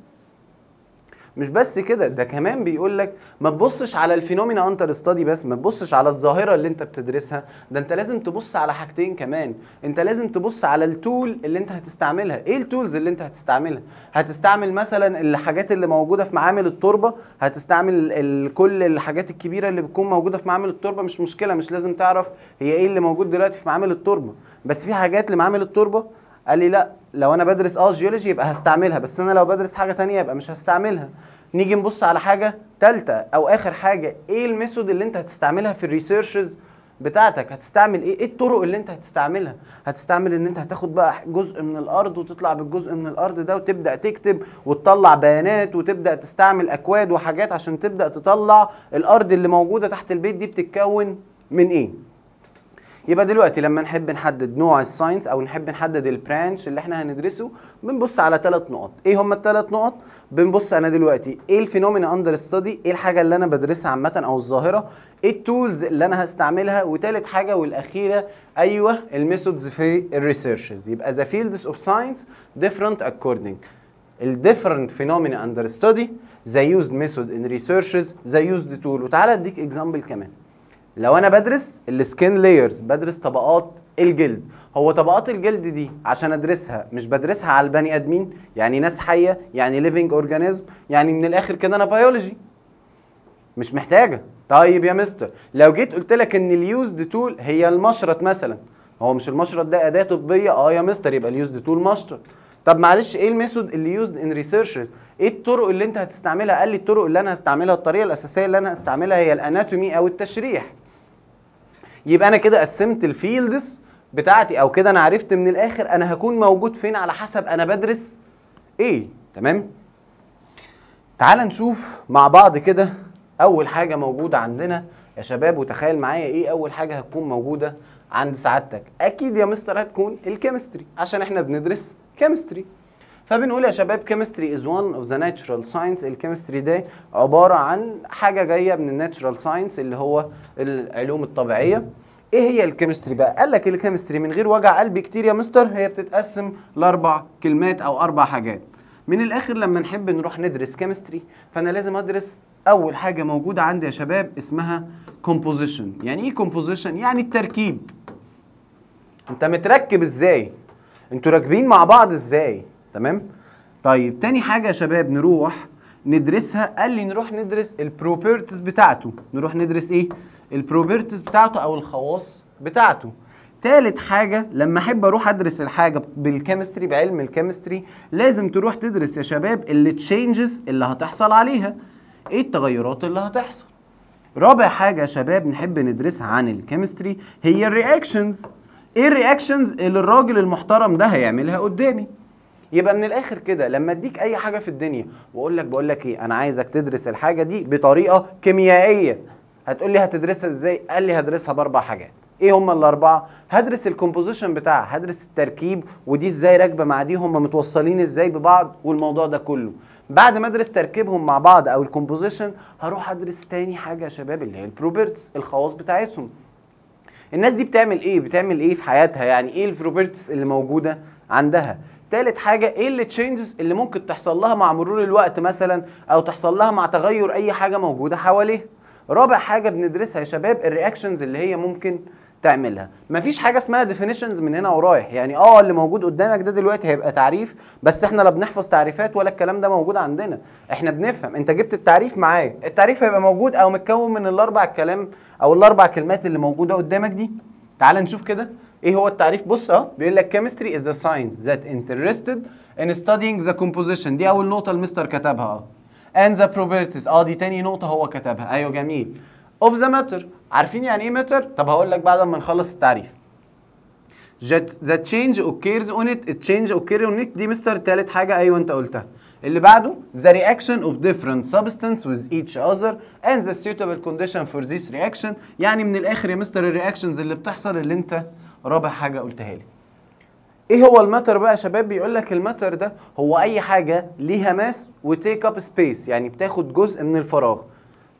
مش بس كده ده كمان بيقول لك ما تبصش على الفينومينا انتر ستادي بس ما تبصش على الظاهره اللي انت بتدرسها ده انت لازم تبص على حاجتين كمان انت لازم تبص على التول اللي انت هتستعملها ايه التولز اللي انت هتستعملها هتستعمل مثلا الحاجات اللي موجوده في معامل التربه هتستعمل كل الحاجات الكبيره اللي بتكون موجوده في معامل التربه مش مشكله مش لازم تعرف هي ايه اللي موجود دلوقتي في معامل التربه بس في حاجات لمعامل التربه قال لي لا لو انا بدرس اه جيولوجي يبقى هستعملها بس انا لو بدرس حاجه تانية يبقى مش هستعملها نيجي نبص على حاجه ثالثه او اخر حاجه ايه الميثود اللي انت هتستعملها في الريسيرشز بتاعتك هتستعمل ايه ايه الطرق اللي انت هتستعملها هتستعمل ان انت هتاخد بقى جزء من الارض وتطلع بالجزء من الارض ده وتبدا تكتب وتطلع بيانات وتبدا تستعمل اكواد وحاجات عشان تبدا تطلع الارض اللي موجوده تحت البيت دي بتتكون من ايه يبقى دلوقتي لما نحب نحدد نوع الساينس او نحب نحدد البرانش اللي احنا هندرسه بنبص على ثلاث نقط ايه هم الثلاث نقط بنبص انا دلوقتي ايه الفينومينا اندر ستادي ايه الحاجه اللي انا بدرسها عامه او الظاهره ايه التولز اللي انا هستعملها وثالث حاجه والاخيره ايوه الميثودز في الريسيرشز يبقى ذا فيلدز اوف ساينس ديفرنت اكوردنج الديفرنت فينومينا اندر ستادي ذا يوزد ميثود ان ريسيرشز ذا يوزد تول وتعالى اديك اكزامبل كمان لو انا بدرس السكين لايرز بدرس طبقات الجلد هو طبقات الجلد دي عشان ادرسها مش بدرسها على البني ادمين يعني ناس حيه يعني ليفنج اورجانيزم يعني من الاخر كده انا بيولوجي مش محتاجه طيب يا مستر لو جيت قلت لك ان اليوزد تول هي المشرط مثلا هو مش المشرط ده اداه طبيه اه يا مستر يبقى اليوزد تول مشرط طب معلش ايه الميثود اللي يوزد ان ريسيرش ايه الطرق اللي انت هتستعملها قال لي الطرق اللي انا هستعملها الطريقه الاساسيه اللي انا هستعملها هي الاناتومي او التشريح يبقى انا كده قسمت الفيلدز بتاعتي او كده انا عرفت من الاخر انا هكون موجود فين على حسب انا بدرس ايه تمام تعال نشوف مع بعض كده اول حاجه موجوده عندنا يا شباب وتخيل معايا ايه اول حاجه هتكون موجوده عند سعادتك اكيد يا مستر هتكون الكيمستري عشان احنا بندرس كيمستري فبنقول يا شباب كيمستري از وان اوف ذا ناتشرال ساينس الكيمستري ده عباره عن حاجه جايه من الناتشرال ساينس اللي هو العلوم الطبيعيه ايه هي الكيمستري بقى قال لك الكيمستري من غير وجع قلب كتير يا مستر هي بتتقسم لاربع كلمات او اربع حاجات من الاخر لما نحب نروح ندرس كيمستري فانا لازم ادرس اول حاجه موجوده عندي يا شباب اسمها كومبوزيشن يعني ايه كومبوزيشن يعني التركيب انت متركب ازاي انتوا راكبين مع بعض ازاي تمام طيب تاني حاجه يا شباب نروح ندرسها قال لي نروح ندرس البروبرتيز بتاعته نروح ندرس ايه البروبرتيز بتاعته او الخواص بتاعته تالت حاجة لما أحب أروح أدرس الحاجة بالكيمستري بعلم الكيمستري لازم تروح تدرس يا شباب التشينجز اللي هتحصل عليها إيه التغيرات اللي هتحصل رابع حاجة يا شباب نحب ندرسها عن الكيمستري هي الرياكشنز إيه الرياكشنز اللي الراجل المحترم ده هيعملها قدامي يبقى من الاخر كده لما اديك اي حاجه في الدنيا واقول لك بقول لك ايه انا عايزك تدرس الحاجه دي بطريقه كيميائيه هتقول لي هتدرسها ازاي قال لي هدرسها باربع حاجات ايه هم الاربعه هدرس الكومبوزيشن بتاعها هدرس التركيب ودي ازاي راكبه مع دي هم متوصلين ازاي ببعض والموضوع ده كله بعد ما ادرس تركيبهم مع بعض او الكومبوزيشن هروح ادرس تاني حاجه يا شباب اللي هي البروبرتس الخواص بتاعتهم الناس دي بتعمل ايه بتعمل ايه في حياتها يعني ايه البروبرتس اللي موجوده عندها تالت حاجة ايه اللي تشينجز اللي ممكن تحصل لها مع مرور الوقت مثلا او تحصل لها مع تغير اي حاجة موجودة حواليه رابع حاجة بندرسها يا شباب الرياكشنز اللي هي ممكن تعملها مفيش حاجه اسمها ديفينيشنز من هنا ورايح يعني اه اللي موجود قدامك ده دلوقتي هيبقى تعريف بس احنا لا بنحفظ تعريفات ولا الكلام ده موجود عندنا احنا بنفهم انت جبت التعريف معايا التعريف هيبقى موجود او متكون من الاربع كلام او الاربع كلمات اللي موجوده قدامك دي تعال نشوف كده ايه هو التعريف بص اه بيقول لك chemistry is the science that interested in studying the composition دي اول نقطه المستر كتبها اه and the properties اه دي تاني نقطه هو كتبها ايوه جميل of the matter عارفين يعني ايه matter طب هقول لك بعد ما نخلص التعريف the change occurs on it it change occurs on it دي مستر تالت حاجه ايوه انت قلتها اللي بعده the reaction of different substance with each other and the suitable condition for this reaction يعني من الاخر يا مستر الرياكشنز اللي بتحصل اللي انت رابع حاجه قلتها لي ايه هو الماتر بقى يا شباب بيقول لك الماتر ده هو اي حاجه ليها ماس وتيك اب سبيس يعني بتاخد جزء من الفراغ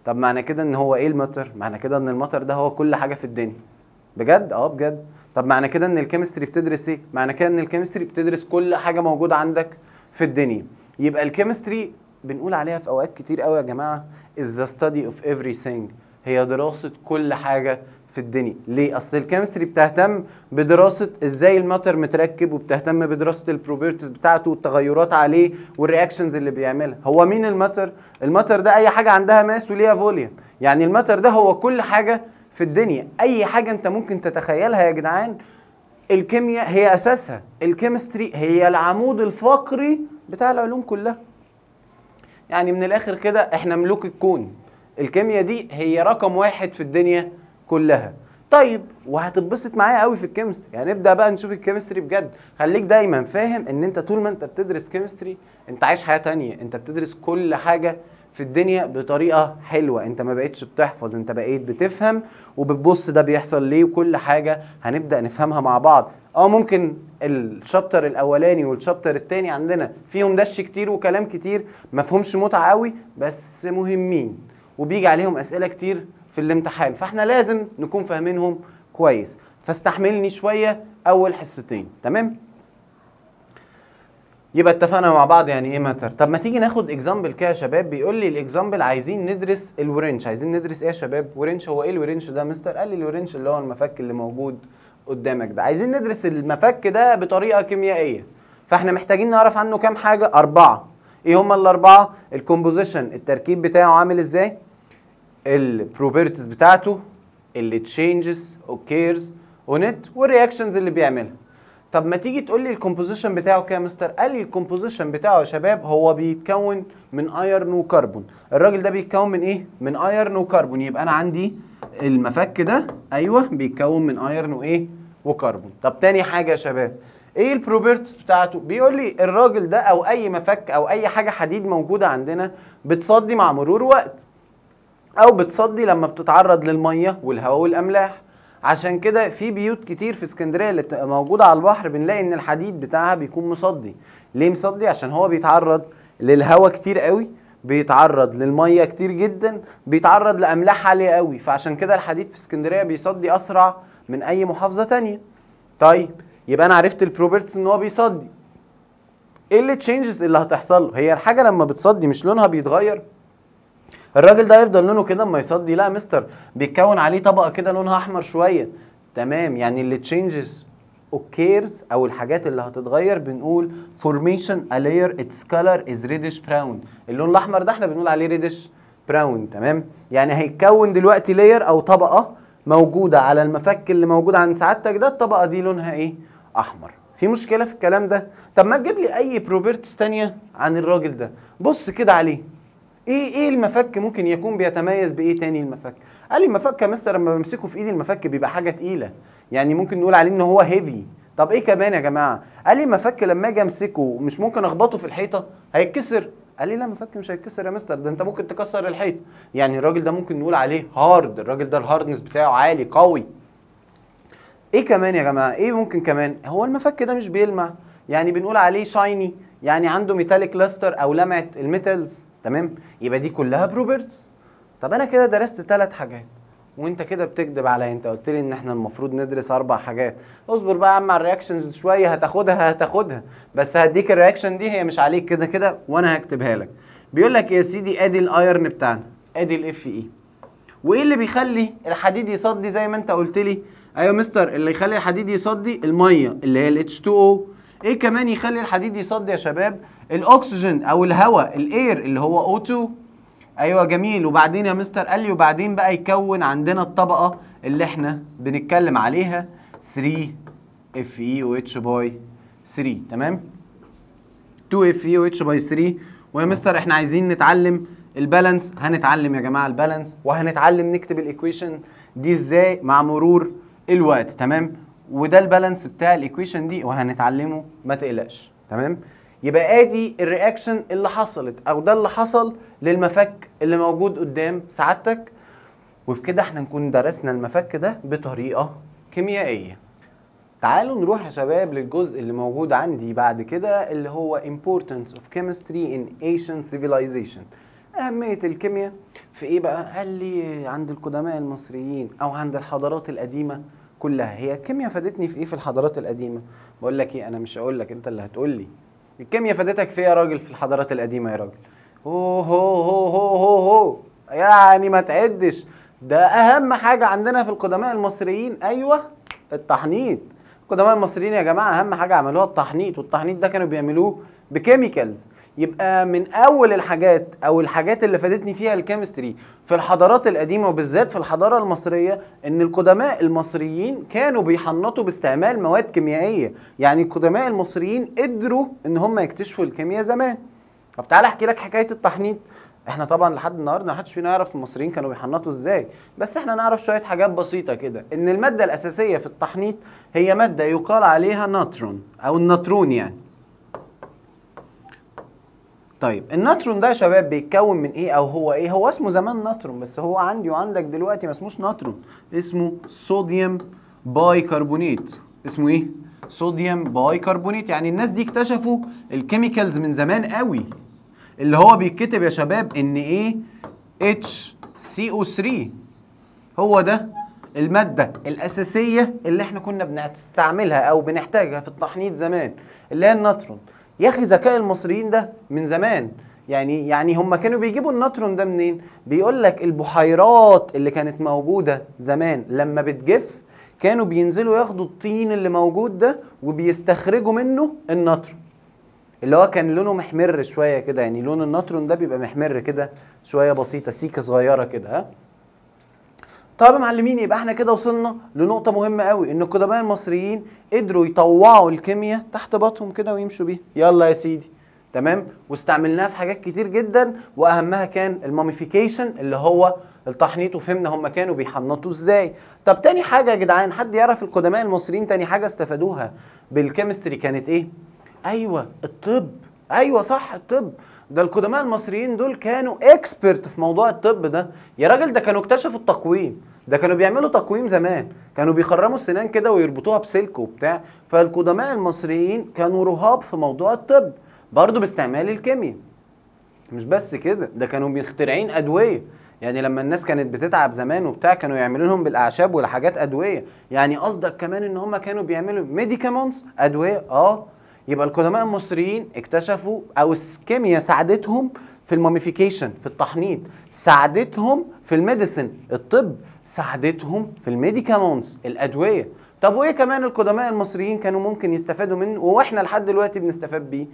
طب معنى كده ان هو ايه الماتر معنى كده ان الماتر ده هو كل حاجه في الدنيا بجد اه بجد طب معنى كده ان الكيمستري بتدرس ايه معنى كده ان الكيمستري بتدرس كل حاجه موجوده عندك في الدنيا يبقى الكيمستري بنقول عليها في اوقات كتير قوي يا جماعه از ذا ستادي اوف everything هي دراسه كل حاجه في الدنيا ليه اصل الكيمستري بتهتم بدراسه ازاي الماتر متركب وبتهتم بدراسه البروبرتيز بتاعته والتغيرات عليه والرياكشنز اللي بيعملها هو مين الماتر الماتر ده اي حاجه عندها ماس وليها فوليوم يعني الماتر ده هو كل حاجه في الدنيا اي حاجه انت ممكن تتخيلها يا جدعان الكيمياء هي اساسها الكيمستري هي العمود الفقري بتاع العلوم كلها يعني من الاخر كده احنا ملوك الكون الكيمياء دي هي رقم واحد في الدنيا كلها طيب وهتتبسط معايا قوي في الكيمستري يعني نبدا بقى نشوف الكيمستري بجد خليك دايما فاهم ان انت طول ما انت بتدرس كيمستري انت عايش حياه تانية انت بتدرس كل حاجه في الدنيا بطريقه حلوه انت ما بقتش بتحفظ انت بقيت بتفهم وبتبص ده بيحصل ليه وكل حاجه هنبدا نفهمها مع بعض اه ممكن الشابتر الاولاني والشابتر الثاني عندنا فيهم دش كتير وكلام كتير مفهومش متعه قوي بس مهمين وبيجي عليهم اسئله كتير في الامتحان فاحنا لازم نكون فاهمينهم كويس فاستحملني شويه اول حصتين تمام يبقى اتفقنا مع بعض يعني ايه ماتر طب ما تيجي ناخد اكزامبل كده يا شباب بيقول لي الاكزامبل عايزين ندرس الورنش عايزين ندرس ايه يا شباب ورنش هو ايه الورنش ده مستر قال لي الورنش اللي هو المفك اللي موجود قدامك ده عايزين ندرس المفك ده بطريقه كيميائيه فاحنا محتاجين نعرف عنه كام حاجه اربعه ايه هما الاربعه الكومبوزيشن التركيب بتاعه عامل ازاي البروبرتيز بتاعته اللي تشينجز اوكيرز اونت والرياكشنز اللي بيعملها طب ما تيجي تقول لي الكومبوزيشن بتاعه كده يا مستر قال لي الكومبوزيشن بتاعه يا شباب هو بيتكون من ايرن وكربون الراجل ده بيتكون من ايه من ايرن وكربون يبقى انا عندي المفك ده ايوه بيتكون من ايرن وايه وكربون طب تاني حاجه يا شباب ايه البروبرتيز بتاعته بيقول لي الراجل ده او اي مفك او اي حاجه حديد موجوده عندنا بتصدي مع مرور وقت او بتصدي لما بتتعرض للميه والهواء والاملاح عشان كده في بيوت كتير في اسكندريه اللي بتبقى موجوده على البحر بنلاقي ان الحديد بتاعها بيكون مصدي ليه مصدي عشان هو بيتعرض للهواء كتير قوي بيتعرض للميه كتير جدا بيتعرض لاملاح عاليه قوي فعشان كده الحديد في اسكندريه بيصدي اسرع من اي محافظه تانية طيب يبقى انا عرفت البروبرتس ان هو بيصدي ايه اللي تشينجز اللي هتحصل هي الحاجه لما بتصدي مش لونها بيتغير الراجل ده يفضل لونه كده اما يصدي لا مستر بيتكون عليه طبقه كده لونها احمر شويه تمام يعني اللي تشينجز اوكيرز او الحاجات اللي هتتغير بنقول فورميشن الاير اتس كلر از ريدش براون اللون الاحمر ده احنا بنقول عليه ريدش براون تمام يعني هيتكون دلوقتي لاير او طبقه موجوده على المفك اللي موجود عند سعادتك ده الطبقه دي لونها ايه احمر في مشكله في الكلام ده طب ما تجيب لي اي بروبرتس ثانيه عن الراجل ده بص كده عليه ايه ايه المفك ممكن يكون بيتميز بايه تاني المفك قال لي المفك يا مستر لما بمسكه في ايدي المفك بيبقى حاجه تقيله يعني ممكن نقول عليه ان هو هيفي طب ايه كمان يا جماعه قال لي المفك لما اجي امسكه مش ممكن اخبطه في الحيطه هيتكسر قال لي لا المفك مش هيتكسر يا مستر ده انت ممكن تكسر الحيطه يعني الراجل ده ممكن نقول عليه هارد الراجل ده الهاردنس بتاعه عالي قوي ايه كمان يا جماعه ايه ممكن كمان هو المفك ده مش بيلمع يعني بنقول عليه شايني يعني عنده ميتاليك لاستر او لمعه الميتالز تمام يبقى دي كلها بروبرتس طب انا كده درست ثلاث حاجات وانت كده بتكذب عليا انت قلت لي ان احنا المفروض ندرس اربع حاجات اصبر بقى يا عم على الرياكشنز شويه هتاخدها هتاخدها بس هديك الرياكشن دي هي مش عليك كده كده وانا هكتبها لك بيقول لك يا سيدي ادي الايرن بتاعنا ادي الاف اي e. وايه اللي بيخلي الحديد يصدي زي ما انت قلت لي ايوه مستر اللي يخلي الحديد يصدي الميه اللي هي الاتش 2 او ايه كمان يخلي الحديد يصدي يا شباب الاكسجين او الهواء الاير اللي هو O2 ايوه جميل وبعدين يا مستر قال لي وبعدين بقى يكون عندنا الطبقه اللي احنا بنتكلم عليها 3 FeOH باي 3 تمام 2 FeOH باي 3 ويا مستر احنا عايزين نتعلم البالانس هنتعلم يا جماعه البالانس وهنتعلم نكتب الايكويشن دي ازاي مع مرور الوقت تمام وده البالانس بتاع الايكويشن دي وهنتعلمه ما تقلقش تمام يبقى ادي الرياكشن اللي حصلت او ده اللي حصل للمفك اللي موجود قدام سعادتك وبكده احنا نكون درسنا المفك ده بطريقه كيميائيه تعالوا نروح يا شباب للجزء اللي موجود عندي بعد كده اللي هو importance of chemistry in ancient civilization أهمية الكيمياء في إيه بقى؟ قال لي عند القدماء المصريين أو عند الحضارات القديمة كلها هي الكيمياء فادتني في إيه في الحضارات القديمة؟ بقول لك إيه أنا مش هقول لك أنت اللي هتقول لي الكيمياء فادتك في يا راجل في الحضارات القديمه يا راجل هو هو هو هو هو هو يعني ما تعدش ده اهم حاجه عندنا في القدماء المصريين ايوه التحنيط القدماء المصريين يا جماعه اهم حاجه عملوها التحنيط والتحنيط ده كانوا بيعملوه بكيميكالز يبقى من اول الحاجات او الحاجات اللي فادتني فيها الكيمستري في الحضارات القديمه وبالذات في الحضاره المصريه ان القدماء المصريين كانوا بيحنطوا باستعمال مواد كيميائيه يعني القدماء المصريين قدروا ان هم يكتشفوا الكيمياء زمان طب تعالى احكي لك حكايه التحنيط احنا طبعا لحد النهارده محدش فينا يعرف المصريين كانوا بيحنطوا ازاي بس احنا نعرف شويه حاجات بسيطه كده ان الماده الاساسيه في التحنيط هي ماده يقال عليها ناترون او الناترون يعني طيب الناترون ده يا شباب بيتكون من ايه او هو ايه هو اسمه زمان ناترون بس هو عندي وعندك دلوقتي ما اسموش ناترون اسمه صوديوم بايكربونات اسمه ايه صوديوم بايكربونات يعني الناس دي اكتشفوا الكيميكالز من زمان قوي اللي هو بيتكتب يا شباب ان ايه HCO3 هو ده المادة الأساسية اللي احنا كنا بنستعملها أو بنحتاجها في التحنيط زمان اللي هي الناترون يا اخي ذكاء المصريين ده من زمان يعني يعني هم كانوا بيجيبوا الناترون ده منين بيقول لك البحيرات اللي كانت موجوده زمان لما بتجف كانوا بينزلوا ياخدوا الطين اللي موجود ده وبيستخرجوا منه الناترون اللي هو كان لونه محمر شويه كده يعني لون الناترون ده بيبقى محمر كده شويه بسيطه سيكه صغيره كده ها طيب يا معلمين يبقى احنا كده وصلنا لنقطه مهمه قوي ان القدماء المصريين قدروا يطوعوا الكيمياء تحت باطهم كده ويمشوا بيها يلا يا سيدي تمام واستعملناها في حاجات كتير جدا واهمها كان الماميفيكيشن اللي هو التحنيط وفهمنا هم كانوا بيحنطوا ازاي طب تاني حاجه يا جدعان حد يعرف القدماء المصريين تاني حاجه استفادوها بالكيمستري كانت ايه ايوه الطب ايوه صح الطب ده القدماء المصريين دول كانوا اكسبرت في موضوع الطب ده يا راجل ده كانوا اكتشفوا التقويم ده كانوا بيعملوا تقويم زمان كانوا بيخرموا السنان كده ويربطوها بسلك وبتاع فالقدماء المصريين كانوا رهاب في موضوع الطب برضه باستعمال الكيمياء مش بس كده ده كانوا مخترعين ادويه يعني لما الناس كانت بتتعب زمان وبتاع كانوا يعملوا لهم بالاعشاب والحاجات ادويه يعني قصدك كمان ان هم كانوا بيعملوا ميديكامونتس ادويه اه يبقى القدماء المصريين اكتشفوا او الكيمياء ساعدتهم في الماميفيكيشن في التحنيط ساعدتهم في الميديسن الطب ساعدتهم في الميديكامونز الادويه طب وايه كمان القدماء المصريين كانوا ممكن يستفادوا منه واحنا لحد دلوقتي بنستفاد بيه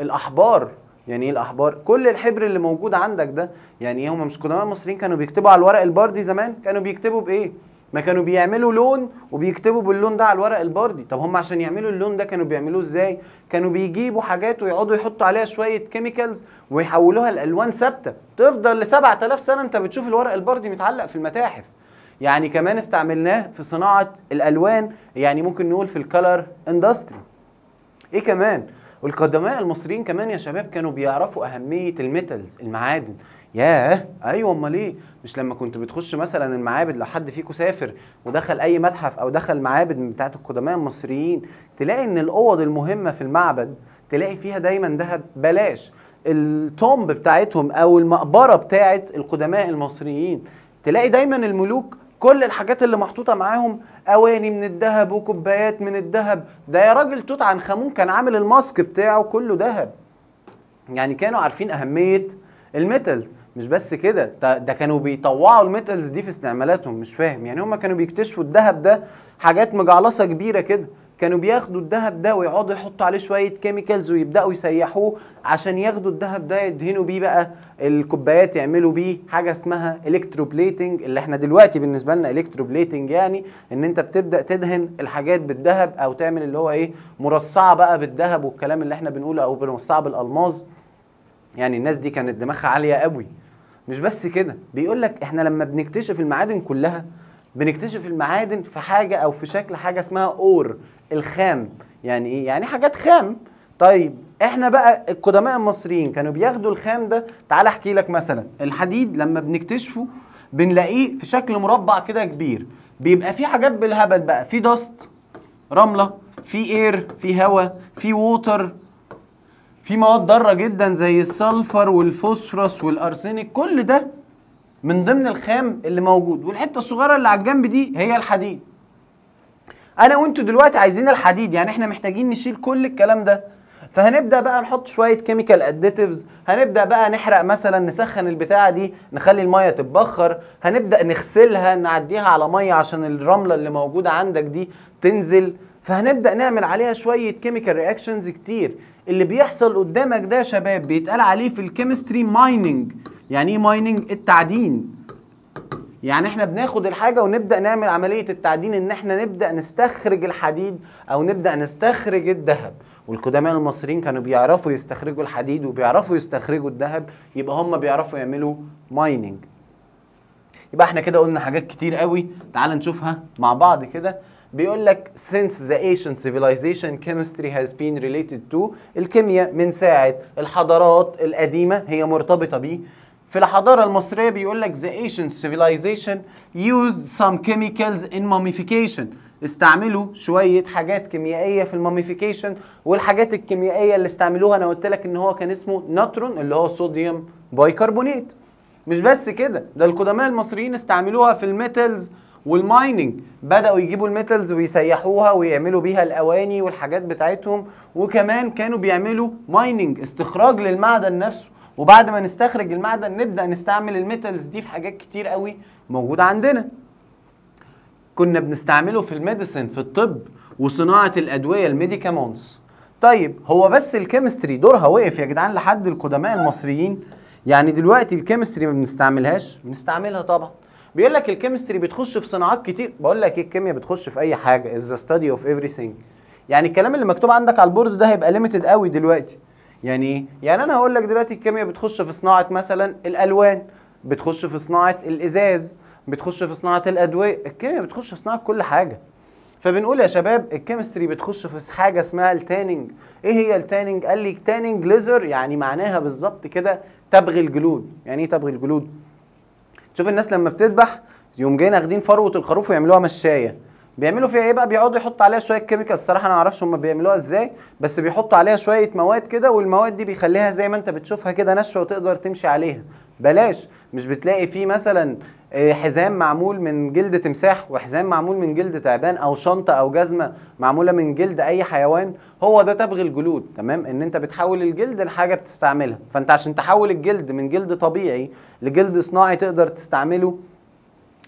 الاحبار يعني ايه الاحبار كل الحبر اللي موجود عندك ده يعني ايه هم مش قدماء المصريين كانوا بيكتبوا على الورق البردي زمان كانوا بيكتبوا بايه ما كانوا بيعملوا لون وبيكتبوا باللون ده على الورق البردي طب هم عشان يعملوا اللون ده كانوا بيعملوه ازاي كانوا بيجيبوا حاجات ويقعدوا يحطوا عليها شويه كيميكالز ويحولوها لالوان ثابته تفضل ل 7000 سنه انت بتشوف الورق البردي متعلق في المتاحف يعني كمان استعملناه في صناعه الالوان يعني ممكن نقول في الكلر اندستري ايه كمان والقدماء المصريين كمان يا شباب كانوا بيعرفوا اهميه الميتالز المعادن ياه ايوه امال ايه مش لما كنت بتخش مثلا المعابد لو حد فيكم سافر ودخل اي متحف او دخل معابد بتاعه القدماء المصريين تلاقي ان الاوض المهمه في المعبد تلاقي فيها دايما ذهب بلاش التومب بتاعتهم او المقبره بتاعه القدماء المصريين تلاقي دايما الملوك كل الحاجات اللي محطوطه معاهم اواني من الذهب وكوبايات من الذهب ده يا راجل توت عنخ امون كان عامل الماسك بتاعه كله ذهب يعني كانوا عارفين اهميه الميتالز مش بس كده ده كانوا بيطوعوا الميتالز دي في استعمالاتهم مش فاهم يعني هما كانوا بيكتشفوا الذهب ده حاجات مجعلصه كبيره كده كانوا بياخدوا الذهب ده ويقعدوا يحطوا عليه شويه كيميكالز ويبداوا يسيحوه عشان ياخدوا الذهب ده يدهنوا بيه بقى الكوبايات يعملوا بيه حاجه اسمها الكتروبليتنج اللي احنا دلوقتي بالنسبه لنا الكتروبليتنج يعني ان انت بتبدا تدهن الحاجات بالذهب او تعمل اللي هو ايه مرصعه بقى بالذهب والكلام اللي احنا بنقوله او مرصعه بالالماظ يعني الناس دي كانت دماغها عاليه قوي مش بس كده بيقول لك احنا لما بنكتشف المعادن كلها بنكتشف المعادن في حاجه او في شكل حاجه اسمها اور الخام يعني ايه يعني حاجات خام طيب احنا بقى القدماء المصريين كانوا بياخدوا الخام ده تعال احكي لك مثلا الحديد لما بنكتشفه بنلاقيه في شكل مربع كده كبير بيبقى فيه حاجات بالهبل بقى في دست رمله في اير في هواء في ووتر في مواد ضاره جدا زي السلفر والفوسفورس والارسنيك كل ده من ضمن الخام اللي موجود والحته الصغيره اللي على الجنب دي هي الحديد انا وانتوا دلوقتي عايزين الحديد يعني احنا محتاجين نشيل كل الكلام ده فهنبدا بقى نحط شويه كيميكال اديتيفز هنبدا بقى نحرق مثلا نسخن البتاعه دي نخلي الميه تتبخر هنبدا نغسلها نعديها على ميه عشان الرمله اللي موجوده عندك دي تنزل فهنبدا نعمل عليها شويه كيميكال رياكشنز كتير اللي بيحصل قدامك ده يا شباب بيتقال عليه في الكيمستري مايننج يعني ايه مايننج التعدين يعني احنا بناخد الحاجة ونبدأ نعمل عملية التعدين ان احنا نبدأ نستخرج الحديد او نبدأ نستخرج الذهب والقدماء المصريين كانوا بيعرفوا يستخرجوا الحديد وبيعرفوا يستخرجوا الذهب يبقى هم بيعرفوا يعملوا مايننج يبقى احنا كده قلنا حاجات كتير قوي تعال نشوفها مع بعض كده بيقول لك since the ancient civilization chemistry has been related to الكيمياء من ساعة الحضارات القديمة هي مرتبطة بيه في الحضارة المصرية بيقول لك the ancient civilization used some chemicals in mummification استعملوا شوية حاجات كيميائية في الماميفيكيشن والحاجات الكيميائية اللي استعملوها أنا قلت لك إن هو كان اسمه ناترون اللي هو صوديوم بايكربونيت مش بس كده ده القدماء المصريين استعملوها في الميتلز والمايننج بدأوا يجيبوا الميتلز ويسيحوها ويعملوا بيها الأواني والحاجات بتاعتهم وكمان كانوا بيعملوا مايننج استخراج للمعدن نفسه وبعد ما نستخرج المعدن نبدا نستعمل الميتالز دي في حاجات كتير قوي موجوده عندنا كنا بنستعمله في الميديسن في الطب وصناعه الادويه الميديكامونز طيب هو بس الكيمستري دورها وقف يا جدعان لحد القدماء المصريين يعني دلوقتي الكيمستري ما بنستعملهاش بنستعملها طبعا بيقول لك الكيمستري بتخش في صناعات كتير بقول لك ايه الكيمياء بتخش في اي حاجه از ذا ستادي اوف ايفريثينج يعني الكلام اللي مكتوب عندك على البورد ده هيبقى ليميتد قوي دلوقتي يعني ايه؟ يعني انا هقول لك دلوقتي الكيمياء بتخش في صناعه مثلا الالوان بتخش في صناعه الازاز بتخش في صناعه الادويه الكيمياء بتخش في صناعه كل حاجه فبنقول يا شباب الكيمستري بتخش في حاجه اسمها التانينج ايه هي التانينج قال لي تانينج ليزر يعني معناها بالظبط كده تبغي الجلود يعني ايه تبغي الجلود شوف الناس لما بتذبح يقوم جايين اخدين فروه الخروف ويعملوها مشايه بيعملوا فيها ايه بقى بيقعدوا يحطوا عليها شويه كيميكال الصراحه انا ما اعرفش هم بيعملوها ازاي بس بيحطوا عليها شويه مواد كده والمواد دي بيخليها زي ما انت بتشوفها كده ناشفه وتقدر تمشي عليها بلاش مش بتلاقي فيه مثلا آه، حزام معمول من جلد تمساح وحزام معمول من جلد تعبان او شنطه او جزمه معموله من جلد اي حيوان هو ده تبغي الجلود تمام ان انت بتحول الجلد لحاجه بتستعملها فانت عشان تحول الجلد من جلد طبيعي لجلد صناعي تقدر تستعمله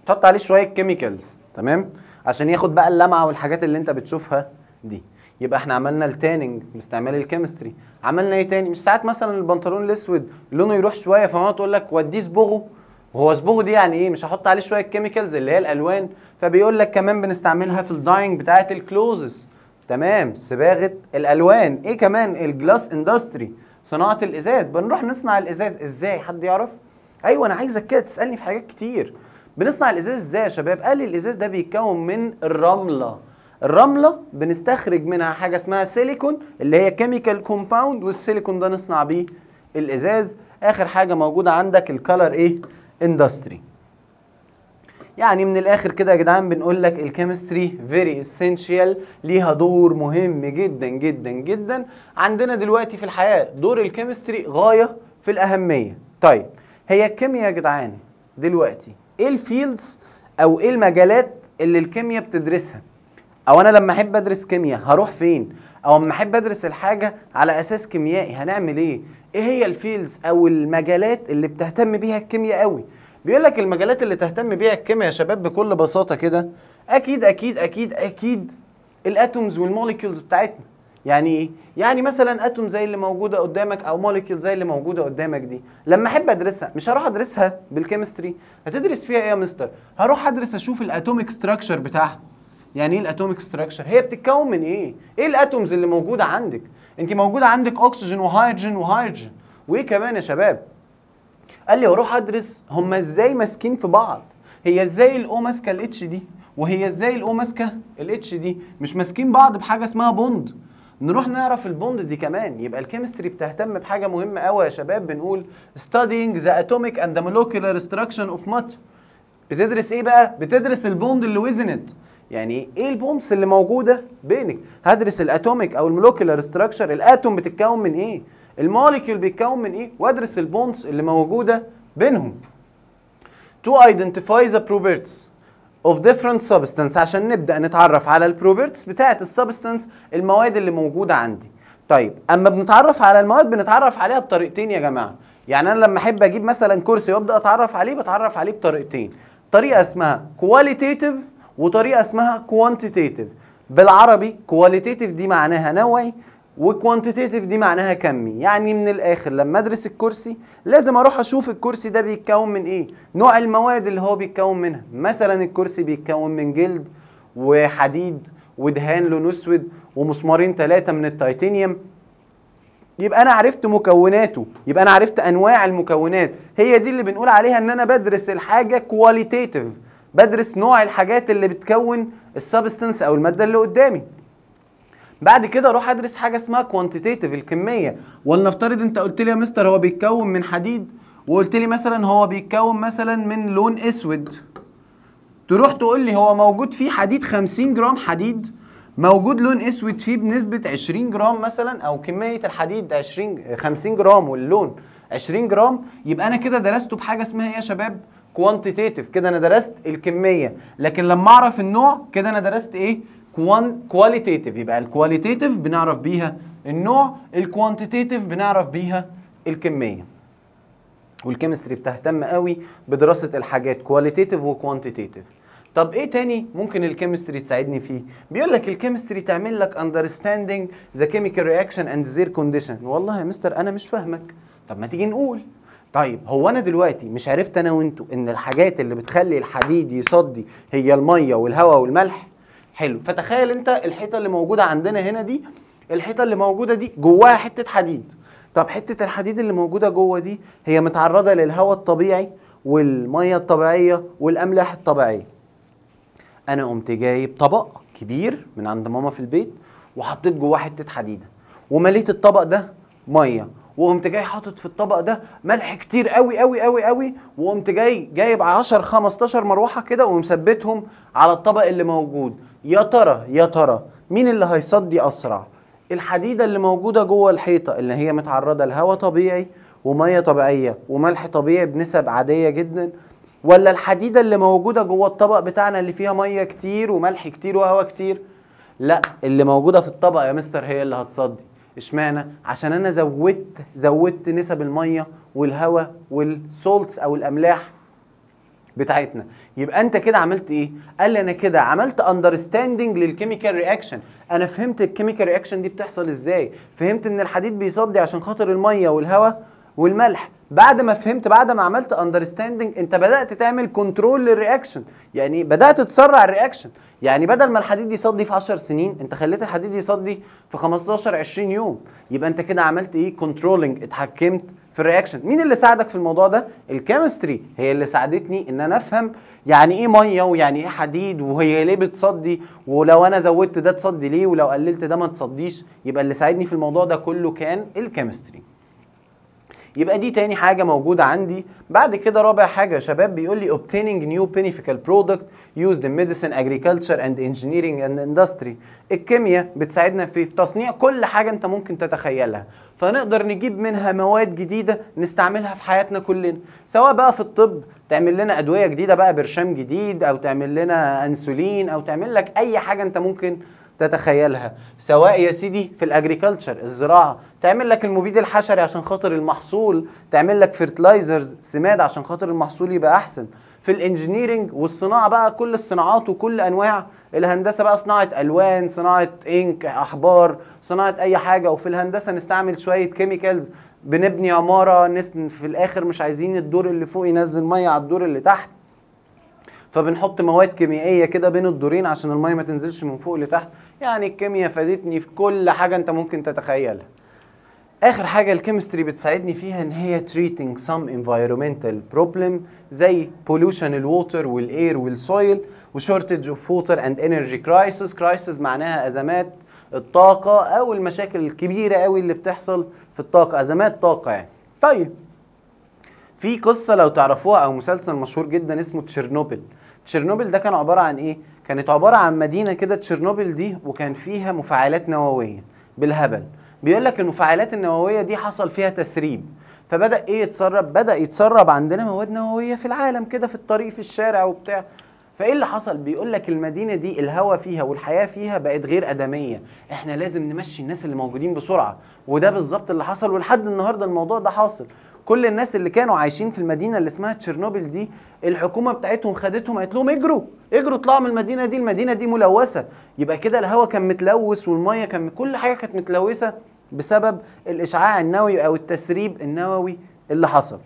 تحط عليه شويه كيميكالز تمام عشان ياخد بقى اللمعه والحاجات اللي انت بتشوفها دي يبقى احنا عملنا التاننج باستعمال الكيمستري عملنا ايه تاني مش ساعات مثلا البنطلون الاسود لونه يروح شويه فماما تقول لك وديه صبغه وهو صبغه دي يعني ايه مش هحط عليه شويه كيميكالز اللي هي الالوان فبيقول لك كمان بنستعملها في الداينج بتاعه الكلوزز تمام صباغه الالوان ايه كمان الجلاس اندستري صناعه الازاز بنروح نصنع الازاز ازاي حد يعرف ايوه انا عايزك كده تسالني في حاجات كتير بنصنع الازاز ازاي يا شباب قال لي الازاز ده بيتكون من الرمله الرمله بنستخرج منها حاجه اسمها سيليكون اللي هي كيميكال كومباوند والسيليكون ده نصنع بيه الازاز اخر حاجه موجوده عندك الكلر ايه اندستري يعني من الاخر كده يا جدعان بنقول لك الكيمستري فيري اسينشال ليها دور مهم جدا جدا جدا عندنا دلوقتي في الحياه دور الكيمستري غايه في الاهميه طيب هي الكيمياء يا جدعان دلوقتي ايه الفيلدز او ايه المجالات اللي الكيمياء بتدرسها او انا لما احب ادرس كيمياء هروح فين او لما احب ادرس الحاجه على اساس كيميائي هنعمل ايه ايه هي الفيلدز او المجالات اللي بتهتم بيها الكيمياء قوي بيقول لك المجالات اللي تهتم بيها الكيمياء يا شباب بكل بساطه كده اكيد اكيد اكيد اكيد الاتومز والموليكيولز بتاعتنا يعني ايه يعني مثلا اتوم زي اللي موجوده قدامك او موليكيول زي اللي موجوده قدامك دي لما احب ادرسها مش هروح ادرسها بالكيمستري هتدرس فيها ايه يا مستر هروح ادرس اشوف الاتوميك ستراكشر بتاعها يعني ايه الاتوميك ستراكشر هي بتتكون من ايه ايه الاتومز اللي موجوده عندك انت موجوده عندك اكسجين وهيدروجين وهيدروجين وايه كمان يا شباب قال لي هروح ادرس هما ازاي ماسكين في بعض هي ازاي الاو ماسكه الاتش دي وهي ازاي الاو ماسكه الاتش دي مش ماسكين بعض بحاجه اسمها بوند نروح نعرف البوند دي كمان يبقى الكيمستري بتهتم بحاجه مهمه قوي يا شباب بنقول studying the atomic and the molecular structure of matter بتدرس ايه بقى بتدرس البوند اللي وزنت يعني ايه البوندس اللي موجوده بينك هدرس الاتوميك او المولكيولار ستراكشر الاتوم بتتكون من ايه الموليكيول بيتكون من ايه وادرس البوندس اللي موجوده بينهم to identify the properties of different substance عشان نبدأ نتعرف على البروبرتس بتاعة السبستنس المواد اللي موجودة عندي طيب أما بنتعرف على المواد بنتعرف عليها بطريقتين يا جماعة يعني أنا لما أحب أجيب مثلا كرسي وأبدأ أتعرف عليه بتعرف عليه بطريقتين طريقة اسمها qualitative وطريقة اسمها quantitative بالعربي qualitative دي معناها نوعي وكوانتيتيف دي معناها كمي يعني من الاخر لما ادرس الكرسي لازم اروح اشوف الكرسي ده بيتكون من ايه نوع المواد اللي هو بيتكون منها مثلا الكرسي بيتكون من جلد وحديد ودهان لون اسود ومسمارين ثلاثه من التيتانيوم يبقى انا عرفت مكوناته يبقى انا عرفت انواع المكونات هي دي اللي بنقول عليها ان انا بدرس الحاجه كواليتيتيف بدرس نوع الحاجات اللي بتكون السبستنس او الماده اللي قدامي بعد كده اروح ادرس حاجه اسمها كوانتيتيف الكميه ولنفترض انت قلت لي يا مستر هو بيتكون من حديد وقلت لي مثلا هو بيتكون مثلا من لون اسود تروح تقول لي هو موجود فيه حديد 50 جرام حديد موجود لون اسود فيه بنسبه 20 جرام مثلا او كميه الحديد 20 50 جرام واللون 20 جرام يبقى انا كده درسته بحاجه اسمها ايه يا شباب كوانتيتيف كده انا درست الكميه لكن لما اعرف النوع كده انا درست ايه كواليتيتيف يبقى الكواليتيتيف بنعرف بيها النوع الكوانتيتيف بنعرف بيها الكميه والكيمستري بتهتم قوي بدراسه الحاجات كواليتيتيف وكوانتيتيف طب ايه تاني ممكن الكيمستري تساعدني فيه بيقول لك الكيمستري تعمل لك understanding the chemical reaction and their condition والله يا مستر انا مش فاهمك طب ما تيجي نقول طيب هو انا دلوقتي مش عرفت انا وانتوا ان الحاجات اللي بتخلي الحديد يصدي هي الميه والهواء والملح حلو فتخيل انت الحيطه اللي موجوده عندنا هنا دي الحيطه اللي موجوده دي جواها حته حديد طب حته الحديد اللي موجوده جوه دي هي متعرضه للهواء الطبيعي والميه الطبيعيه والاملاح الطبيعيه انا قمت جايب طبق كبير من عند ماما في البيت وحطيت جواه حته حديده ومليت الطبق ده ميه وقمت جاي حاطط في الطبق ده ملح كتير قوي قوي قوي قوي وقمت جاي جايب 10 15 مروحه كده ومثبتهم على الطبق اللي موجود يا ترى يا ترى مين اللي هيصدي اسرع الحديده اللي موجوده جوه الحيطه اللي هي متعرضه لهواء طبيعي وميه طبيعيه وملح طبيعي بنسب عاديه جدا ولا الحديده اللي موجوده جوه الطبق بتاعنا اللي فيها ميه كتير وملح كتير وهواء كتير لا اللي موجوده في الطبق يا مستر هي اللي هتصدي اشمعنى عشان انا زودت زودت نسب الميه والهواء والسولتس او الاملاح بتاعتنا يبقى انت كده عملت ايه قال لي انا كده عملت اندرستاندنج للكيميكال رياكشن انا فهمت الكيميكال رياكشن دي بتحصل ازاي فهمت ان الحديد بيصدي عشان خاطر الميه والهواء والملح بعد ما فهمت بعد ما عملت اندرستاندنج انت بدات تعمل كنترول للرياكشن يعني بدات تسرع الرياكشن يعني بدل ما الحديد يصدي في 10 سنين انت خليت الحديد يصدي في 15 20 يوم يبقى انت كده عملت ايه كنترولنج اتحكمت في الرياكشن مين اللي ساعدك في الموضوع ده الكيمستري هي اللي ساعدتني ان انا افهم يعني ايه ميه ويعني ايه حديد وهي ليه بتصدي ولو انا زودت ده تصدي ليه ولو قللت ده ما تصديش يبقى اللي ساعدني في الموضوع ده كله كان الكيمستري يبقى دي تاني حاجه موجوده عندي بعد كده رابع حاجه يا شباب بيقول لي obtaining new beneficial product used in medicine agriculture and engineering and industry الكيمياء بتساعدنا في, في تصنيع كل حاجه انت ممكن تتخيلها فنقدر نجيب منها مواد جديده نستعملها في حياتنا كلنا سواء بقى في الطب تعمل لنا ادويه جديده بقى برشام جديد او تعمل لنا انسولين او تعمل لك اي حاجه انت ممكن تتخيلها سواء يا سيدي في الاجريكلتشر الزراعه تعمل لك المبيد الحشري عشان خاطر المحصول تعمل لك فيرتلايزرز سماد عشان خاطر المحصول يبقى احسن في الانجنييرنج والصناعه بقى كل الصناعات وكل انواع الهندسه بقى صناعه الوان صناعه انك احبار صناعه اي حاجه وفي الهندسه نستعمل شويه كيميكالز بنبني عماره نسن في الاخر مش عايزين الدور اللي فوق ينزل ميه على الدور اللي تحت فبنحط مواد كيميائيه كده بين الدورين عشان الميه ما تنزلش من فوق لتحت يعني الكيمياء فادتني في كل حاجه انت ممكن تتخيلها اخر حاجه الكيمستري بتساعدني فيها ان هي treating some environmental problem زي pollution الووتر والاير والسويل وشورتج اوف ووتر اند انرجي كرايسيس كرايسيس معناها ازمات الطاقه او المشاكل الكبيره أوي اللي بتحصل في الطاقه ازمات طاقه يعني طيب في قصه لو تعرفوها او مسلسل مشهور جدا اسمه تشيرنوبل تشيرنوبل ده كان عباره عن ايه كانت عباره عن مدينه كده تشيرنوبل دي وكان فيها مفاعلات نوويه بالهبل بيقول لك المفاعلات النوويه دي حصل فيها تسريب فبدا ايه يتسرب بدا يتسرب عندنا مواد نوويه في العالم كده في الطريق في الشارع وبتاع فايه اللي حصل بيقول لك المدينه دي الهوا فيها والحياه فيها بقت غير ادميه احنا لازم نمشي الناس اللي موجودين بسرعه وده بالظبط اللي حصل ولحد النهارده الموضوع ده حاصل كل الناس اللي كانوا عايشين في المدينه اللي اسمها تشيرنوبل دي الحكومه بتاعتهم خدتهم قالت لهم اجروا اجروا اطلعوا من المدينه دي المدينه دي ملوثه يبقى كده الهواء كان متلوث والميه كان كل حاجه كانت متلوثه بسبب الاشعاع النووي او التسريب النووي اللي حصل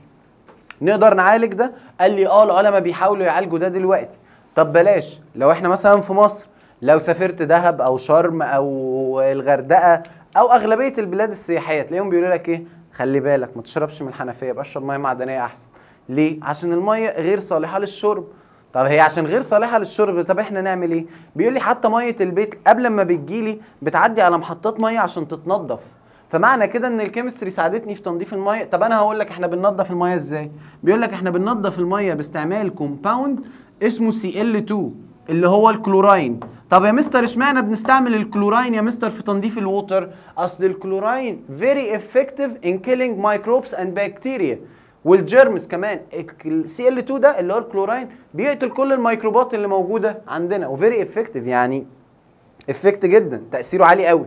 نقدر نعالج ده قال لي اه العلماء بيحاولوا يعالجوا ده دلوقتي طب بلاش لو احنا مثلا في مصر لو سافرت دهب او شرم او الغردقه او اغلبيه البلاد السياحيه تلاقيهم بيقولوا لك ايه خلي بالك ما تشربش من الحنفيه يبقى اشرب ميه معدنيه احسن ليه عشان الميه غير صالحه للشرب طب هي عشان غير صالحه للشرب طب احنا نعمل ايه بيقول لي حتى ميه البيت قبل ما بتجيلي بتعدي على محطات ميه عشان تتنضف فمعنى كده ان الكيمستري ساعدتني في تنظيف الميه طب انا هقول لك احنا بننضف الميه ازاي بيقول لك احنا بننضف الميه باستعمال كومباوند اسمه سي ال 2 اللي هو الكلوراين طب يا مستر اشمعنى بنستعمل الكلوراين يا مستر في تنظيف الووتر اصل الكلوراين فيري افكتيف ان كيلينج مايكروبس اند بكتيريا والجيرمز كمان السي ال 2 ده اللي هو الكلوراين بيقتل كل الميكروبات اللي موجوده عندنا وفيري افكتيف يعني افكت جدا تاثيره عالي قوي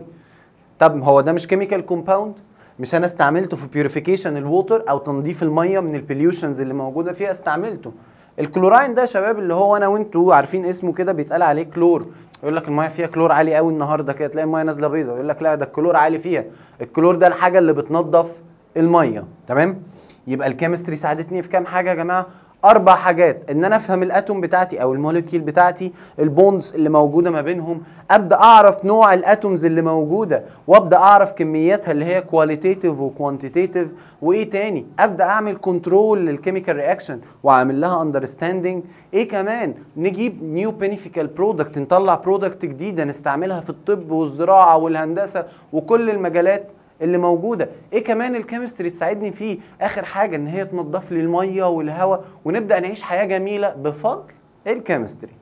طب هو ده مش كيميكال كومباوند مش انا استعملته في بيوريفيكيشن الووتر او تنظيف الميه من البليوشنز اللي موجوده فيها استعملته الكلوراين ده يا شباب اللي هو انا وانتوا عارفين اسمه كده بيتقال عليه كلور يقول لك المايه فيها كلور عالي قوي النهارده كده تلاقي المايه نازله بيضه يقول لك لا ده الكلور عالي فيها الكلور ده الحاجه اللي بتنظف المايه تمام يبقى الكيمستري ساعدتني في كام حاجه يا جماعه اربع حاجات ان انا افهم الاتوم بتاعتي او الموليكيول بتاعتي البوندز اللي موجوده ما بينهم ابدا اعرف نوع الاتومز اللي موجوده وابدا اعرف كمياتها اللي هي كواليتيتيف وكوانتيتيف وايه تاني ابدا اعمل كنترول للكيميكال رياكشن واعمل لها اندرستاندنج ايه كمان نجيب نيو بينيفيكال برودكت نطلع برودكت جديده نستعملها في الطب والزراعه والهندسه وكل المجالات اللي موجوده ايه كمان الكيمستري تساعدني فيه اخر حاجه ان هي تنضف لي الميه والهواء ونبدا نعيش حياه جميله بفضل الكيمستري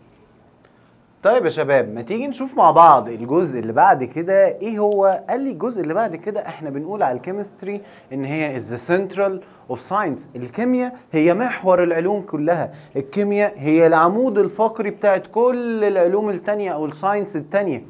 طيب يا شباب ما تيجي نشوف مع بعض الجزء اللي بعد كده ايه هو قال لي الجزء اللي بعد كده احنا بنقول على الكيمستري ان هي از ذا سنترال اوف ساينس الكيمياء هي محور العلوم كلها الكيمياء هي العمود الفقري بتاعت كل العلوم التانية او الساينس التانية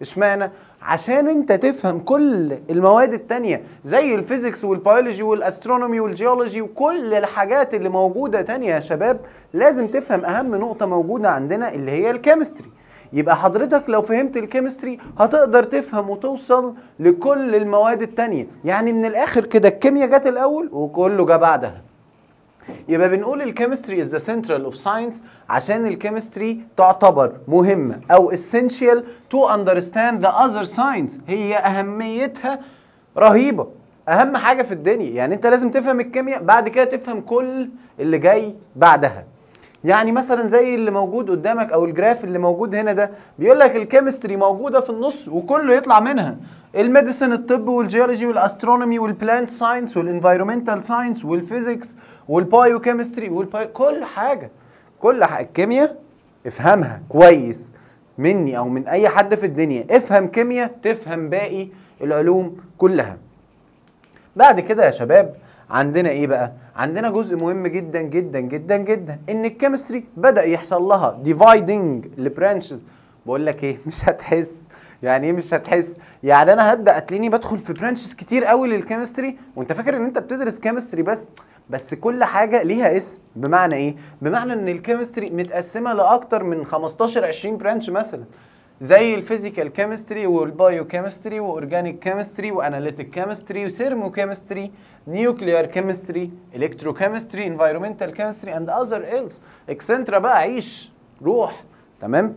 اشمعنى عشان انت تفهم كل المواد التانية زي الفيزيكس والبيولوجي والاسترونومي والجيولوجي وكل الحاجات اللي موجودة تانية يا شباب لازم تفهم اهم نقطة موجودة عندنا اللي هي الكيمستري يبقى حضرتك لو فهمت الكيمستري هتقدر تفهم وتوصل لكل المواد التانية يعني من الاخر كده الكيمياء جت الاول وكله جه بعدها يبقى بنقول الكيمستري از ذا سنترال اوف ساينس عشان الكيمستري تعتبر مهمه او اسينشال تو اندرستاند ذا اذر ساينس هي اهميتها رهيبه اهم حاجه في الدنيا يعني انت لازم تفهم الكيمياء بعد كده تفهم كل اللي جاي بعدها يعني مثلا زي اللي موجود قدامك او الجراف اللي موجود هنا ده بيقول لك الكيمستري موجوده في النص وكله يطلع منها الميديسن الطب والجيولوجي والاسترونومي والبلانت ساينس والانفايرومنتال ساينس والفيزيكس والبايو كيمستري والبايو كل حاجه كل حاجه الكيمياء افهمها كويس مني او من اي حد في الدنيا افهم كيمياء تفهم باقي العلوم كلها بعد كده يا شباب عندنا ايه بقى عندنا جزء مهم جدا جدا جدا جدا ان الكيمستري بدا يحصل لها ديفايدنج لبرانشز بقول لك ايه مش هتحس يعني ايه مش هتحس يعني انا هبدا تلاقيني بدخل في برانشز كتير قوي للكيمستري وانت فاكر ان انت بتدرس كيمستري بس بس كل حاجه ليها اسم بمعنى ايه بمعنى ان الكيمستري متقسمه لاكتر من 15 20 برانش مثلا زي الفيزيكال كيمستري والبايو كيمستري واورجانيك كيمستري واناليتيك كيمستري وسيرمو كيمستري نيوكليير كيمستري الكترو كيمستري انفايرمنتال كيمستري اند اذر ايلس اكسنترا بقى عيش روح تمام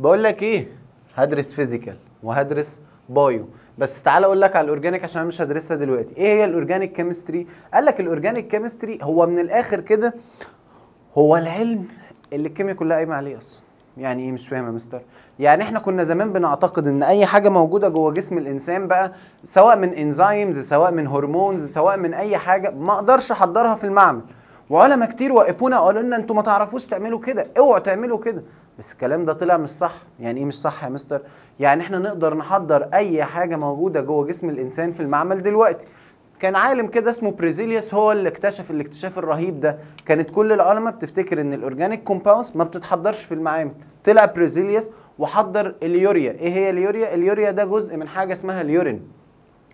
بقول لك ايه هدرس فيزيكال وهدرس بايو بس تعال اقول لك على الاورجانيك عشان مش هدرسها دلوقتي ايه هي الاورجانيك كيمستري قال لك الاورجانيك كيمستري هو من الاخر كده هو العلم اللي الكيمياء كلها قايمه عليه اصلا يعني ايه مش فاهم يا مستر يعني احنا كنا زمان بنعتقد ان اي حاجه موجوده جوه جسم الانسان بقى سواء من انزيمز سواء من هرمونز سواء من اي حاجه ما اقدرش احضرها في المعمل وعلماء كتير وقفونا وقالوا لنا انتوا ما تعرفوش تعملوا كده اوعوا تعملوا كده بس الكلام ده طلع مش صح يعني ايه مش صح يا مستر يعني احنا نقدر نحضر اي حاجه موجوده جوه جسم الانسان في المعمل دلوقتي كان عالم كده اسمه بريزيليوس هو اللي اكتشف الاكتشاف الرهيب ده كانت كل العلماء بتفتكر ان الاورجانيك كومباوندز ما بتتحضرش في المعامل طلع بريزيليوس وحضر اليوريا ايه هي اليوريا اليوريا ده جزء من حاجه اسمها اليورين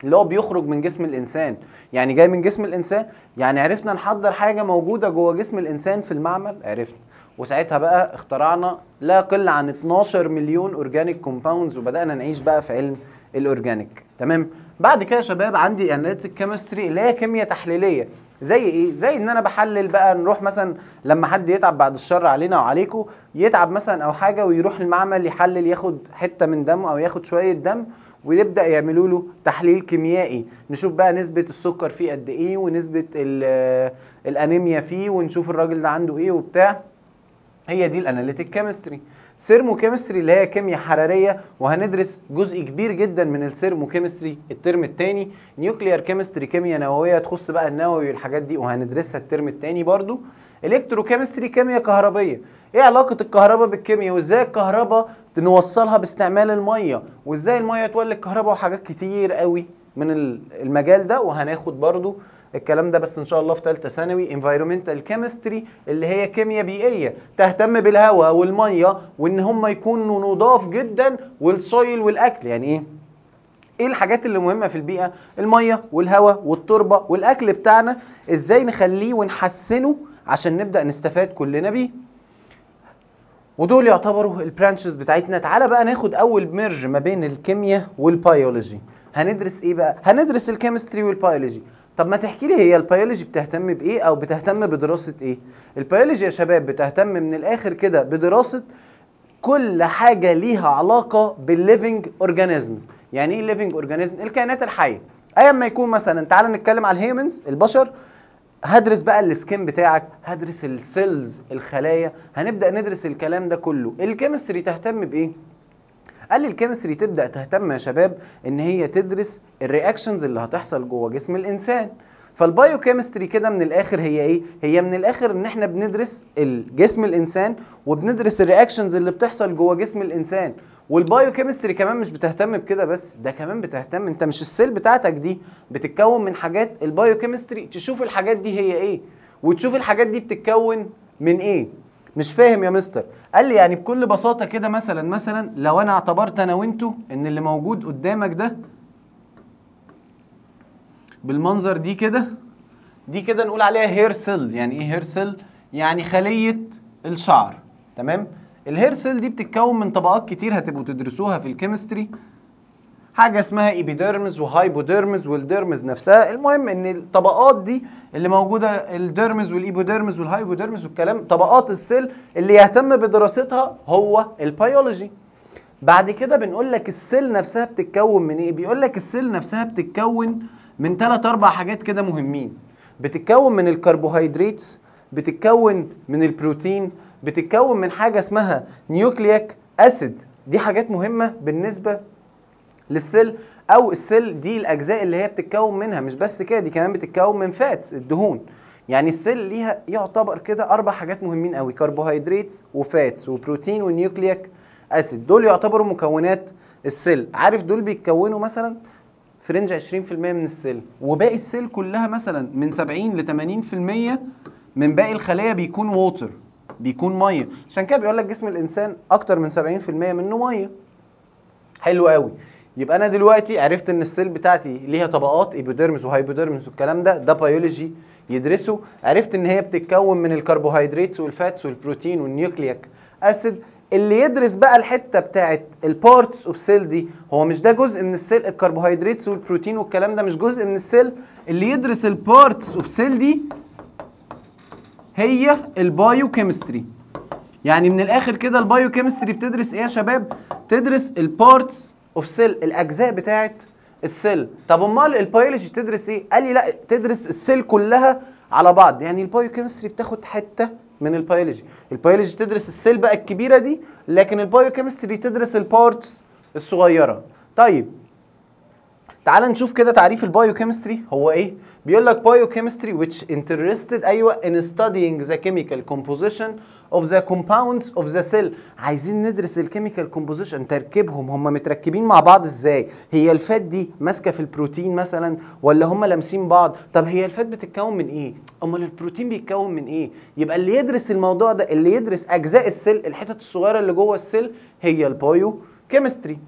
اللي هو بيخرج من جسم الانسان يعني جاي من جسم الانسان يعني عرفنا نحضر حاجه موجوده جوه جسم الانسان في المعمل عرفنا وساعتها بقى اخترعنا لا يقل عن 12 مليون اورجانيك كومباوندز وبدانا نعيش بقى في علم الاورجانيك تمام بعد كده يا شباب عندي اناليتيك كيمستري اللي هي كيمياء تحليليه زي ايه زي ان انا بحلل بقى نروح مثلا لما حد يتعب بعد الشر علينا وعليكم يتعب مثلا او حاجه ويروح المعمل يحلل ياخد حته من دمه او ياخد شويه دم ويبدا يعملوا له تحليل كيميائي نشوف بقى نسبه السكر فيه قد ايه ونسبه الانيميا فيه ونشوف الراجل ده عنده ايه وبتاع هي دي الاناليتيك كيمستري سيرمو كيمستري اللي هي كيمياء حراريه وهندرس جزء كبير جدا من السيرمو كيمستري الترم الثاني نيوكليير كيمستري كيمياء نوويه تخص بقى النووي والحاجات دي وهندرسها الترم الثاني برضو الكترو كيمستري كيمياء كهربيه ايه علاقه الكهرباء بالكيمياء وازاي الكهرباء نوصلها باستعمال الميه وازاي الميه تولد كهرباء وحاجات كتير قوي من المجال ده وهناخد برضو الكلام ده بس ان شاء الله في ثالثه ثانوي انفايرمنتال كيمستري اللي هي كيمياء بيئيه تهتم بالهواء والميه وان هم يكونوا نضاف جدا والسويل والاكل يعني ايه ايه الحاجات اللي مهمه في البيئه الميه والهواء والتربه والاكل بتاعنا ازاي نخليه ونحسنه عشان نبدا نستفاد كلنا بيه ودول يعتبروا البرانشز بتاعتنا تعالى بقى ناخد اول ميرج ما بين الكيمياء والبيولوجي هندرس ايه بقى هندرس الكيمستري والبيولوجي طب ما تحكي لي هي البيولوجي بتهتم بايه او بتهتم بدراسه ايه البيولوجي يا شباب بتهتم من الاخر كده بدراسه كل حاجه ليها علاقه بالليفنج اورجانيزمز يعني ايه ليفنج اورجانيزم الكائنات الحيه ايا ما يكون مثلا تعالى نتكلم على الهيومنز البشر هدرس بقى السكين بتاعك هدرس السيلز الخلايا هنبدا ندرس الكلام ده كله الكيمستري تهتم بايه قال لي الكيمستري تبدا تهتم يا شباب ان هي تدرس الرياكشنز اللي هتحصل جوه جسم الانسان فالبايو كيمستري كده من الاخر هي ايه هي من الاخر ان احنا بندرس الجسم الانسان وبندرس الرياكشنز اللي بتحصل جوه جسم الانسان والبايو كيمستري كمان مش بتهتم بكده بس ده كمان بتهتم انت مش السيل بتاعتك دي بتتكون من حاجات البايو كيمستري تشوف الحاجات دي هي ايه وتشوف الحاجات دي بتتكون من ايه مش فاهم يا مستر قال لي يعني بكل بساطه كده مثلا مثلا لو انا اعتبرت انا وانتو ان اللي موجود قدامك ده بالمنظر دي كده دي كده نقول عليها هير سيل يعني ايه هير سيل يعني خليه الشعر تمام الهير سيل دي بتتكون من طبقات كتير هتبقوا تدرسوها في الكيمستري حاجه اسمها ايبيديرمز وهايبوديرمز والديرمز نفسها المهم ان الطبقات دي اللي موجوده الديرمز والايبوديرمز والهايبوديرمز والكلام طبقات السيل اللي يهتم بدراستها هو البيولوجي بعد كده بنقول لك السيل نفسها بتتكون من ايه بيقول لك السيل نفسها بتتكون من ثلاث اربع حاجات كده مهمين بتتكون من الكربوهيدرات بتتكون من البروتين بتتكون من حاجه اسمها نيوكليك اسيد دي حاجات مهمه بالنسبه للسيل او السيل دي الاجزاء اللي هي بتتكون منها مش بس كده دي كمان بتتكون من فاتس الدهون يعني السيل ليها يعتبر كده اربع حاجات مهمين قوي كربوهيدرات وفاتس وبروتين ونيوكليك اسيد دول يعتبروا مكونات السيل عارف دول بيتكونوا مثلا في رينج 20% من السيل وباقي السيل كلها مثلا من 70 ل 80% من باقي الخلايا بيكون ووتر بيكون ميه عشان كده بيقول لك جسم الانسان اكتر من 70% منه ميه حلو قوي يبقى انا دلوقتي عرفت ان السيل بتاعتي ليها طبقات ايبوديرمس وهايبوديرمس والكلام ده ده بيولوجي يدرسه عرفت ان هي بتتكون من الكربوهيدرات والفاتس والبروتين والنيوكليك اسيد اللي يدرس بقى الحته بتاعت البارتس اوف سيل دي هو مش ده جزء من السيل الكربوهيدرات والبروتين والكلام ده مش جزء من السيل اللي يدرس البارتس اوف سيل دي هي البايو كيمستري يعني من الاخر كده البايو كيمستري بتدرس ايه يا شباب تدرس البارتس اوف سيل الاجزاء بتاعه السيل طب امال البيولوجي تدرس ايه قال لي لا تدرس السيل كلها على بعض يعني البايو كيمستري بتاخد حته من البيولوجي البيولوجي تدرس السيل بقى الكبيره دي لكن البايو كيمستري تدرس البارتس الصغيره طيب تعال نشوف كده تعريف البايوكيمستري هو ايه بيقول لك بايوكيمستري which interested ايوه in studying the chemical composition of the compounds of the cell عايزين ندرس الكيميكال كومبوزيشن تركيبهم هم متركبين مع بعض ازاي هي الفات دي ماسكه في البروتين مثلا ولا هم لامسين بعض طب هي الفات بتتكون من ايه امال البروتين بيتكون من ايه يبقى اللي يدرس الموضوع ده اللي يدرس اجزاء السيل الحتت الصغيره اللي جوه السيل هي البايو كيمستري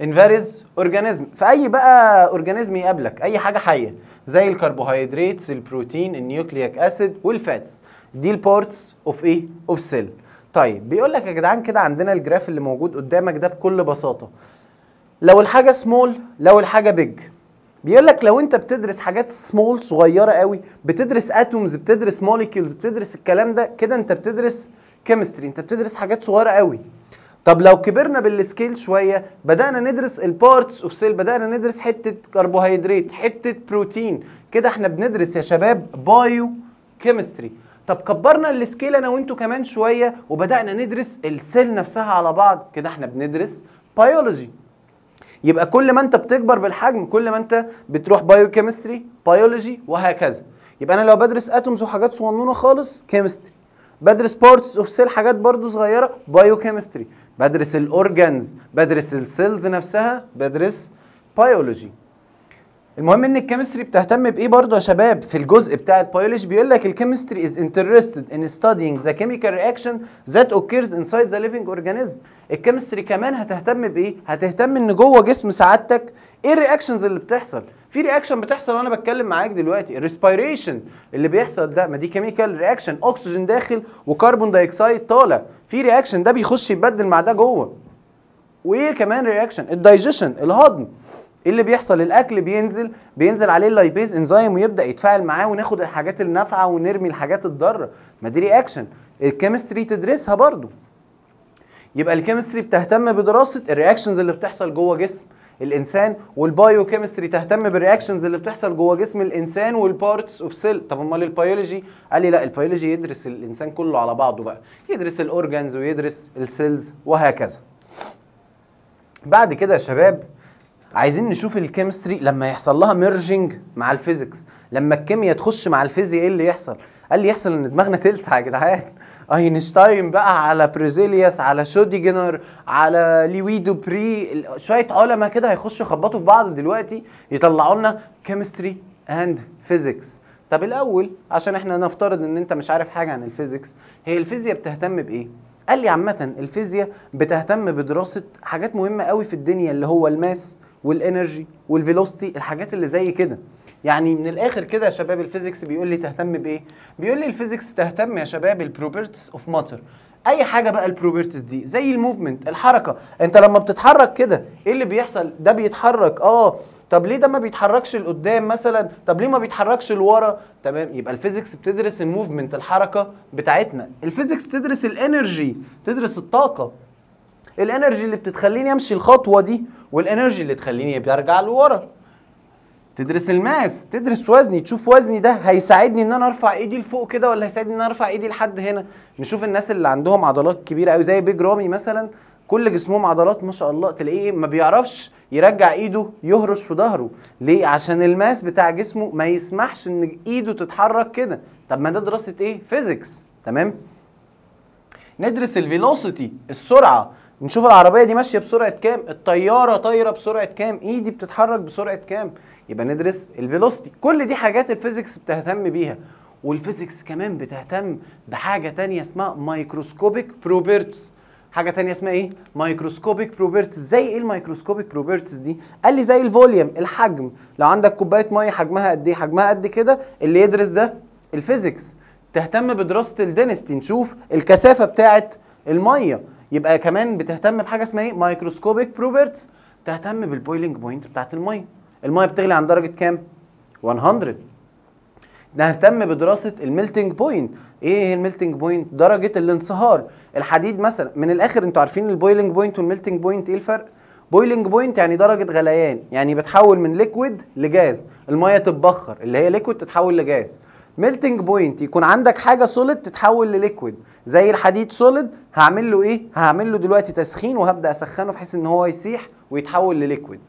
انفارز اورجانيزم فاي بقى اورجانيزم يقابلك اي حاجه حيه زي الكربوهيدرات البروتين النيوكليك اسيد والفاتس دي البورتس اوف ايه اوف سيل طيب بيقول لك يا جدعان كده عندنا الجراف اللي موجود قدامك ده بكل بساطه لو الحاجه سمول لو الحاجه بيج بيقول لك لو انت بتدرس حاجات سمول صغيره قوي بتدرس اتومز بتدرس موليكيولز بتدرس الكلام ده كده انت بتدرس كيمستري انت بتدرس حاجات صغيره قوي طب لو كبرنا بالسكيل شويه بدانا ندرس البارتس اوف سيل بدانا ندرس حته كربوهيدرات حته بروتين كده احنا بندرس يا شباب بايو كيمستري طب كبرنا السكيل انا وانتوا كمان شويه وبدانا ندرس السيل نفسها على بعض كده احنا بندرس بايولوجي يبقى كل ما انت بتكبر بالحجم كل ما انت بتروح بايو كيمستري بايولوجي وهكذا يبقى انا لو بدرس اتومز وحاجات صغنونه خالص كيمستري بدرس بارتس اوف سيل حاجات برضو صغيره بايو كيمستري بدرس الاورجنز بدرس السيلز نفسها بدرس بيولوجي المهم ان الكيمستري بتهتم بايه برضه يا شباب في الجزء بتاع البيولوجي بيقول لك الكيمستري از انترستد ان studying ذا كيميكال رياكشن ذات اوكيرز انسايد ذا living اورجانيزم الكيمستري كمان هتهتم بايه هتهتم ان جوه جسم سعادتك ايه الرياكشنز اللي بتحصل في رياكشن بتحصل وانا بتكلم معاك دلوقتي الريسبيريشن اللي بيحصل ده ما دي كيميكال رياكشن اكسجين داخل وكربون دايكسايد طالع في رياكشن ده بيخش يتبدل مع ده جوه وايه كمان رياكشن الدايجيشن الهضم إيه اللي بيحصل الاكل بينزل بينزل عليه اللايبيز انزيم ويبدا يتفاعل معاه وناخد الحاجات النافعه ونرمي الحاجات الضاره ما دي رياكشن الكيمستري تدرسها برضو يبقى الكيمستري بتهتم بدراسه الرياكشنز اللي بتحصل جوه جسم الانسان والبايو كيمستري تهتم بالرياكشنز اللي بتحصل جوه جسم الانسان والبارتس اوف سيل طب امال البيولوجي قال لي لا البيولوجي يدرس الانسان كله على بعضه بقى يدرس الاورجانز ويدرس السيلز وهكذا بعد كده يا شباب عايزين نشوف الكيمستري لما يحصل لها ميرجنج مع الفيزيكس لما الكيمياء تخش مع الفيزياء ايه اللي يحصل قال لي يحصل ان دماغنا تلسع يا جدعان اينشتاين بقى على بريزيليوس على شوديجنر على لوي بري شويه علماء كده هيخشوا يخبطوا في بعض دلوقتي يطلعوا لنا كيمستري اند فيزيكس طب الاول عشان احنا نفترض ان انت مش عارف حاجه عن الفيزيكس هي الفيزياء بتهتم بايه قال لي عامه الفيزياء بتهتم بدراسه حاجات مهمه قوي في الدنيا اللي هو الماس والانرجي والفيلوسيتي الحاجات اللي زي كده يعني من الاخر كده يا شباب الفيزيكس بيقول لي تهتم بايه بيقول لي الفيزيكس تهتم يا شباب البروبرتس اوف ماتر اي حاجه بقى البروبرتيز دي زي الموفمنت الحركه انت لما بتتحرك كده ايه اللي بيحصل ده بيتحرك اه طب ليه ده ما بيتحركش لقدام مثلا طب ليه ما بيتحركش لورا تمام يبقى الفيزيكس بتدرس الموفمنت الحركه بتاعتنا الفيزيكس تدرس الانرجي تدرس الطاقه الانرجي اللي بتخليني امشي الخطوه دي والانرجي اللي تخليني ارجع لورا تدرس الماس تدرس وزني تشوف وزني ده هيساعدني ان انا ارفع ايدي لفوق كده ولا هيساعدني ان انا ارفع ايدي لحد هنا نشوف الناس اللي عندهم عضلات كبيره قوي زي بيج رامي مثلا كل جسمهم عضلات ما شاء الله تلاقيه ما بيعرفش يرجع ايده يهرش في ظهره ليه عشان الماس بتاع جسمه ما يسمحش ان ايده تتحرك كده طب ما ده دراسه ايه فيزيكس تمام ندرس الفيلوسيتي السرعه نشوف العربيه دي ماشيه بسرعه كام الطياره طايره بسرعه كام ايدي بتتحرك بسرعه كام يبقى ندرس الفيلوسيتي كل دي حاجات الفيزيكس بتهتم بيها والفيزيكس كمان بتهتم بحاجه تانية اسمها مايكروسكوبيك بروبرتس حاجه تانية اسمها ايه مايكروسكوبيك بروبرتس زي ايه المايكروسكوبيك بروبرتس دي قال لي زي الفوليوم الحجم لو عندك كوبايه ميه حجمها قد ايه حجمها قد كده اللي يدرس ده الفيزيكس تهتم بدراسه الدنستي نشوف الكثافه بتاعه الميه يبقى كمان بتهتم بحاجه اسمها ايه مايكروسكوبيك بروبرتس تهتم بالبويلنج بوينت بتاعه الميه المايه بتغلي عند درجه كام 100 نهتم بدراسه الميلتنج بوينت ايه الميلتنج بوينت درجه الانصهار الحديد مثلا من الاخر انتوا عارفين البويلنج بوينت والميلتنج بوينت ايه الفرق بويلنج بوينت يعني درجه غليان يعني بتحول من ليكويد لجاز الميه تتبخر اللي هي ليكويد تتحول لجاز ميلتنج بوينت يكون عندك حاجه سوليد تتحول لليكويد زي الحديد سوليد هعمل له ايه هعمل له دلوقتي تسخين وهبدا اسخنه بحيث ان هو يسيح ويتحول لليكويد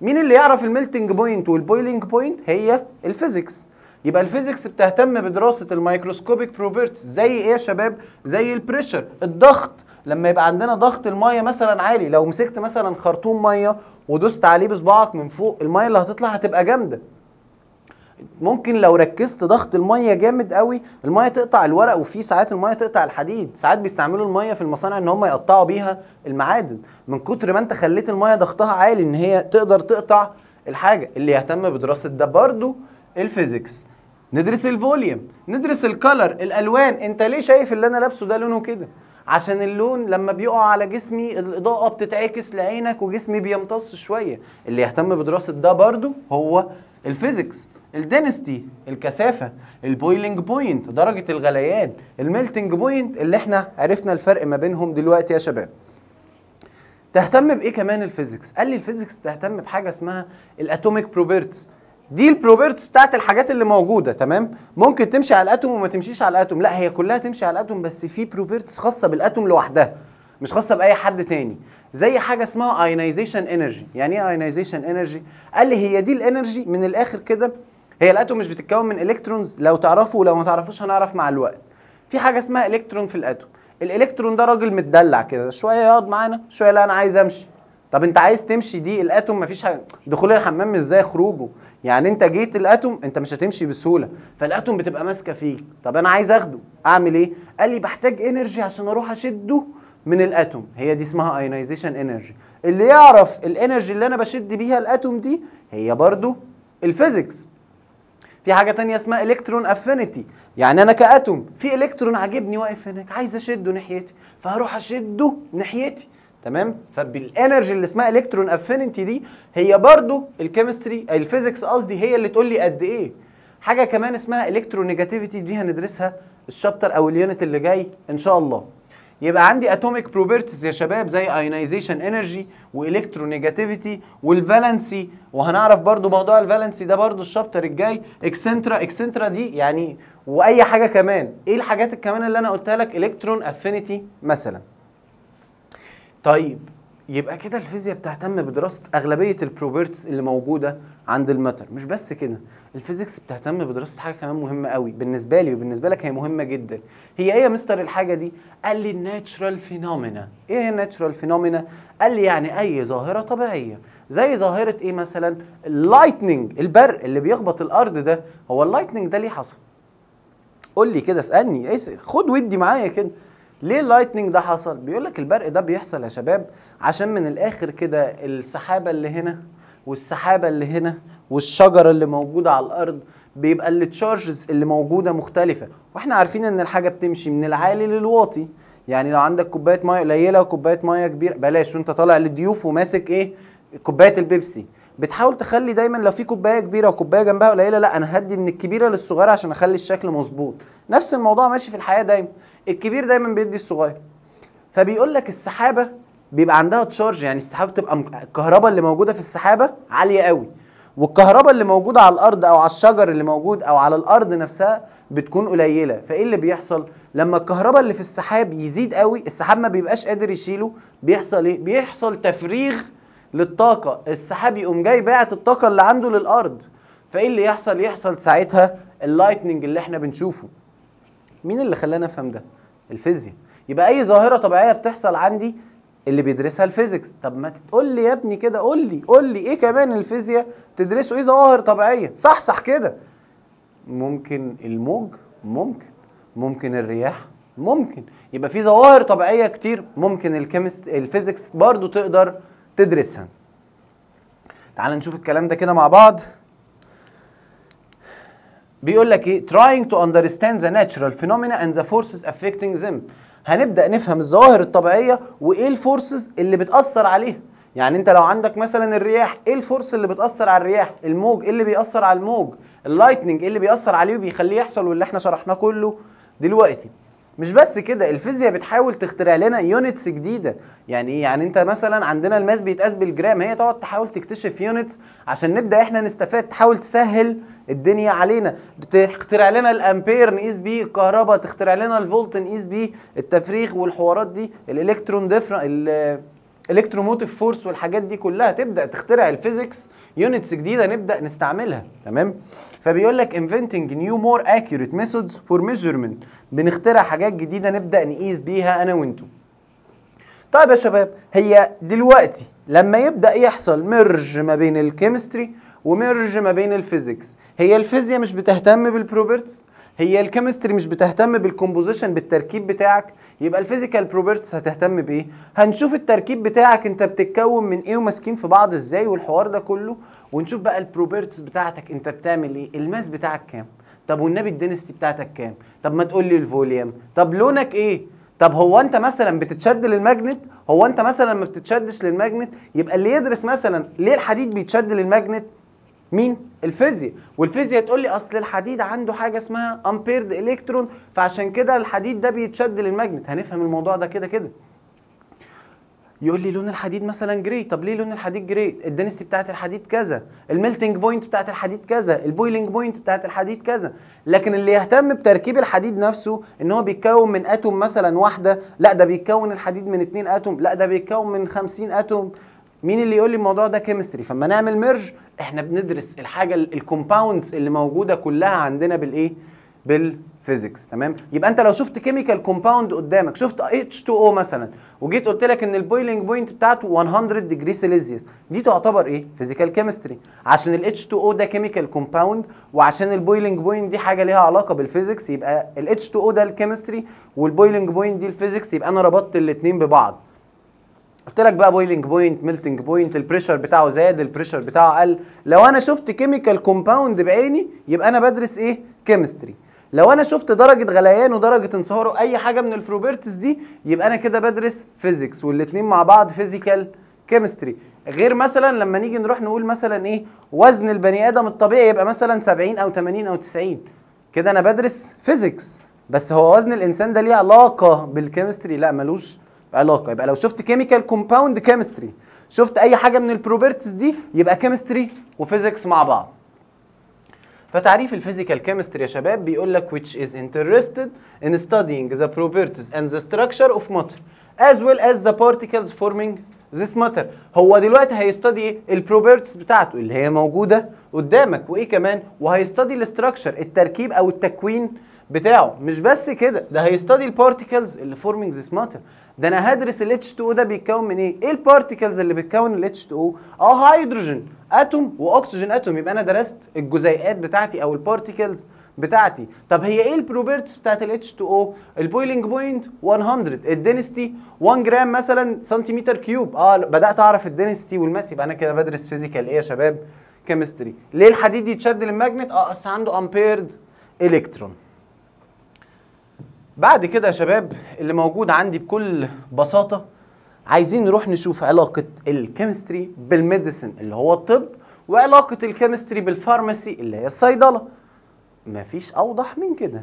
مين اللي يعرف الميلتنج بوينت والبويلنج بوينت هي الفيزيكس يبقى الفيزيكس بتهتم بدراسه الميكروسكوبيك بروبرتيز زي ايه يا شباب زي البريشر الضغط لما يبقى عندنا ضغط الميه مثلا عالي لو مسكت مثلا خرطوم ميه ودوست عليه بصباعك من فوق الميه اللي هتطلع هتبقى جامده ممكن لو ركزت ضغط الميه جامد قوي الميه تقطع الورق وفي ساعات الميه تقطع الحديد ساعات بيستعملوا الميه في المصانع ان هم يقطعوا بيها المعادن من كتر ما انت خليت الميه ضغطها عالي ان هي تقدر تقطع الحاجه اللي يهتم بدراسه ده برضو الفيزيكس ندرس الفوليوم ندرس الكلر الالوان انت ليه شايف اللي انا لابسه ده لونه كده عشان اللون لما بيقع على جسمي الاضاءه بتتعكس لعينك وجسمي بيمتص شويه اللي يهتم بدراسه ده برضو هو الفيزيكس الدنستي الكثافه البويلنج بوينت درجه الغليان الميلتنج بوينت اللي احنا عرفنا الفرق ما بينهم دلوقتي يا شباب تهتم بايه كمان الفيزيكس قال لي الفيزيكس تهتم بحاجه اسمها الاتوميك بروبرتس دي البروبرتس بتاعت الحاجات اللي موجوده تمام ممكن تمشي على الاتوم وما تمشيش على الاتوم لا هي كلها تمشي على الاتوم بس في بروبرتس خاصه بالاتوم لوحدها مش خاصه باي حد تاني زي حاجه اسمها ايونايزيشن انرجي يعني ايه ايونايزيشن انرجي قال لي هي دي الانرجي من الاخر كده هي الاتوم مش بتتكون من الكترونز لو تعرفوا ولو ما تعرفوش هنعرف مع الوقت في حاجه اسمها الكترون في الاتوم الالكترون ده راجل متدلع كده شويه يقعد معانا شويه لا انا عايز امشي طب انت عايز تمشي دي الاتوم مفيش حاجه دخول الحمام ازاي خروجه يعني انت جيت الاتوم انت مش هتمشي بسهوله فالاتوم بتبقى ماسكه فيك طب انا عايز اخده اعمل ايه قال لي بحتاج انرجي عشان اروح اشده من الاتوم هي دي اسمها ايونايزيشن انرجي اللي يعرف الانرجي اللي انا بشد بيها الاتوم دي هي برضو الفيزيكس في حاجه تانية اسمها الكترون افينيتي يعني انا كاتوم في الكترون عاجبني واقف هناك عايز اشده ناحيتي فهروح اشده ناحيتي تمام فبالانرجي اللي اسمها الكترون افينيتي دي هي برضو الكيمستري الفيزيكس قصدي هي اللي تقول لي قد ايه حاجه كمان اسمها الكترونيجاتيفيتي دي هندرسها الشابتر او اليونت اللي جاي ان شاء الله يبقى عندي اتوميك بروبرتيز يا شباب زي ايونايزيشن انرجي والكترونيجاتيفيتي والفالنسي وهنعرف برضو موضوع الفالنسي ده برضو الشابتر الجاي اكسنترا اكسنترا دي يعني واي حاجه كمان ايه الحاجات الكمان اللي انا قلتها لك الكترون افينيتي مثلا طيب يبقى كده الفيزياء بتهتم بدراسه اغلبيه البروبرتيز اللي موجوده عند الماتر مش بس كده الفيزيكس بتهتم بدراسه حاجه كمان مهمه قوي بالنسبه لي وبالنسبه لك هي مهمه جدا هي ايه يا مستر الحاجه دي قال لي الناتشرال فينومينا ايه هي الناتشرال فينومينا قال لي يعني اي ظاهره طبيعيه زي ظاهره ايه مثلا اللايتنينج البرق اللي بيخبط الارض ده هو اللايتنينج ده ليه حصل قول لي كده اسالني إيه، خد ودي معايا كده ليه اللايتنينج ده حصل بيقول لك البرق ده بيحصل يا شباب عشان من الاخر كده السحابه اللي هنا والسحابه اللي هنا والشجره اللي موجوده على الارض بيبقى التشارجز اللي موجوده مختلفه واحنا عارفين ان الحاجه بتمشي من العالي للواطي يعني لو عندك كوبايه ميه قليله وكوبايه ميه كبيره بلاش وانت طالع للضيوف وماسك ايه كوبايه البيبسي بتحاول تخلي دايما لو في كوبايه كبيره وكوبايه جنبها قليله لا انا هدي من الكبيره للصغيره عشان اخلي الشكل مظبوط نفس الموضوع ماشي في الحياه دايما الكبير دايما بيدي الصغير فبيقول لك السحابه بيبقى عندها تشارج يعني السحابه بتبقى الكهرباء اللي موجوده في السحابه عاليه قوي والكهرباء اللي موجوده على الارض او على الشجر اللي موجود او على الارض نفسها بتكون قليله فايه اللي بيحصل لما الكهرباء اللي في السحاب يزيد قوي السحاب ما بيبقاش قادر يشيله بيحصل ايه بيحصل تفريغ للطاقه السحاب يقوم جاي باعت الطاقه اللي عنده للارض فايه اللي يحصل يحصل ساعتها اللايتنج اللي احنا بنشوفه مين اللي خلانا نفهم ده الفيزياء يبقى اي ظاهره طبيعيه بتحصل عندي اللي بيدرسها الفيزيكس طب ما تقول لي يا ابني كده قول لي قول لي ايه كمان الفيزياء تدرسه ايه ظواهر طبيعيه صح صح كده ممكن الموج ممكن ممكن الرياح ممكن يبقى في ظواهر طبيعيه كتير ممكن الكيمست الفيزيكس برضو تقدر تدرسها تعال نشوف الكلام ده كده مع بعض بيقول لك ايه trying to understand the natural phenomena and the forces affecting them هنبدا نفهم الظواهر الطبيعيه وايه الفورسز اللي بتاثر عليها يعني انت لو عندك مثلا الرياح ايه الفورس اللي بتاثر على الرياح الموج ايه اللي بيأثر على الموج اللايتنج ايه اللي بيأثر عليه وبيخليه يحصل واللي احنا شرحناه كله دلوقتي مش بس كده الفيزياء بتحاول تخترع لنا يونتس جديده يعني ايه يعني انت مثلا عندنا الماس بيتقاس بالجرام هي تقعد تحاول تكتشف يونتس عشان نبدا احنا نستفاد تحاول تسهل الدنيا علينا تخترع لنا الامبير نقيس بيه الكهرباء تخترع لنا الفولت نقيس بيه التفريغ والحوارات دي الالكترون ديفر الالكتروموتيف فورس والحاجات دي كلها تبدا تخترع الفيزيكس يونتس جديده نبدا نستعملها تمام فبيقول لك انفنتنج نيو مور اكيوريت ميثودز فور ميجرمنت بنخترع حاجات جديده نبدا نقيس بيها انا وانتو طيب يا شباب هي دلوقتي لما يبدا يحصل ميرج ما بين الكيمستري وميرج ما بين الفيزيكس هي الفيزياء مش بتهتم بالبروبرتس هي الكيمستري مش بتهتم بالكومبوزيشن بالتركيب بتاعك يبقى الفيزيكال بروبرتس هتهتم بايه هنشوف التركيب بتاعك انت بتتكون من ايه وماسكين في بعض ازاي والحوار ده كله ونشوف بقى البروبرتس بتاعتك انت بتعمل ايه الماس بتاعك كام طب والنبي الدينستي بتاعتك كام طب ما تقول لي الفوليوم طب لونك ايه طب هو انت مثلا بتتشد للماجنت هو انت مثلا ما بتتشدش للماجنت يبقى اللي يدرس مثلا ليه الحديد بيتشد للماجنت مين الفيزياء والفيزياء تقول لي اصل الحديد عنده حاجه اسمها امبيرد الكترون فعشان كده الحديد ده بيتشد للماجنت هنفهم الموضوع ده كده كده يقول لي لون الحديد مثلا جري طب ليه لون الحديد جري الدنستي بتاعت الحديد كذا الميلتنج بوينت بتاعت الحديد كذا البويلنج بوينت بتاعت الحديد كذا لكن اللي يهتم بتركيب الحديد نفسه ان هو بيتكون من اتوم مثلا واحده لا ده بيتكون الحديد من 2 اتوم لا ده بيتكون من 50 اتوم مين اللي يقول لي الموضوع ده كيمستري فما نعمل ميرج احنا بندرس الحاجه الكومباوندز اللي موجوده كلها عندنا بالايه بالفيزيكس تمام يبقى انت لو شفت كيميكال كومباوند قدامك شفت H2O مثلا وجيت قلت لك ان البويلنج بوينت بتاعته 100 ديجري سيليزيوس دي تعتبر ايه فيزيكال كيمستري عشان ال H2O ده كيميكال كومباوند وعشان البويلنج بوينت دي حاجه ليها علاقه بالفيزيكس يبقى ال H2O ده الكيمستري والبويلنج بوينت دي الفيزيكس يبقى انا ربطت الاثنين ببعض قلت لك بقى بويلنج بوينت ميلتنج بوينت البريشر بتاعه زاد البريشر بتاعه قل لو انا شفت كيميكال كومباوند بعيني يبقى انا بدرس ايه كيمستري لو انا شفت درجه غليان ودرجه انصهاره اي حاجه من البروبرتيز دي يبقى انا كده بدرس فيزيكس والاثنين مع بعض فيزيكال كيمستري غير مثلا لما نيجي نروح نقول مثلا ايه وزن البني ادم الطبيعي يبقى مثلا 70 او 80 او 90 كده انا بدرس فيزيكس بس هو وزن الانسان ده ليه علاقه بالكيمستري لا ملوش علاقه يبقى لو شفت كيميكال كومباوند كيمستري شفت اي حاجه من البروبرتيز دي يبقى كيمستري وفيزيكس مع بعض فتعريف الفيزيكال كيمستري يا شباب بيقول لك which is interested in studying the properties and the structure of matter as well as the particles forming this matter هو دلوقتي هيستدي ايه البروبرتيز بتاعته اللي هي موجوده قدامك وايه كمان وهيستدي الاستراكشر التركيب او التكوين بتاعه مش بس كده ده هيستدي البارتيكلز اللي فورمينج ذيس ماتر ده انا هدرس ال H2O ده بيتكون من ايه؟ ايه البارتيكلز اللي بتكون ال H2O؟ اه هيدروجين اتوم واكسجين اتوم يبقى انا درست الجزيئات بتاعتي او البارتيكلز بتاعتي طب هي ايه البروبرتيز بتاعت ال H2O؟ البويلنج بوينت 100 الدنستي 1 جرام مثلا سنتيمتر كيوب اه بدات اعرف الدنستي والماس يبقى انا كده بدرس فيزيكال ايه يا شباب؟ كيمستري ليه الحديد يتشد للماجنت؟ اه اصل عنده امبيرد الكترون بعد كده يا شباب اللي موجود عندي بكل بساطة عايزين نروح نشوف علاقة الكيمستري بالميديسن اللي هو الطب وعلاقة الكيمستري بالفارماسي اللي هي الصيدلة مفيش أوضح من كده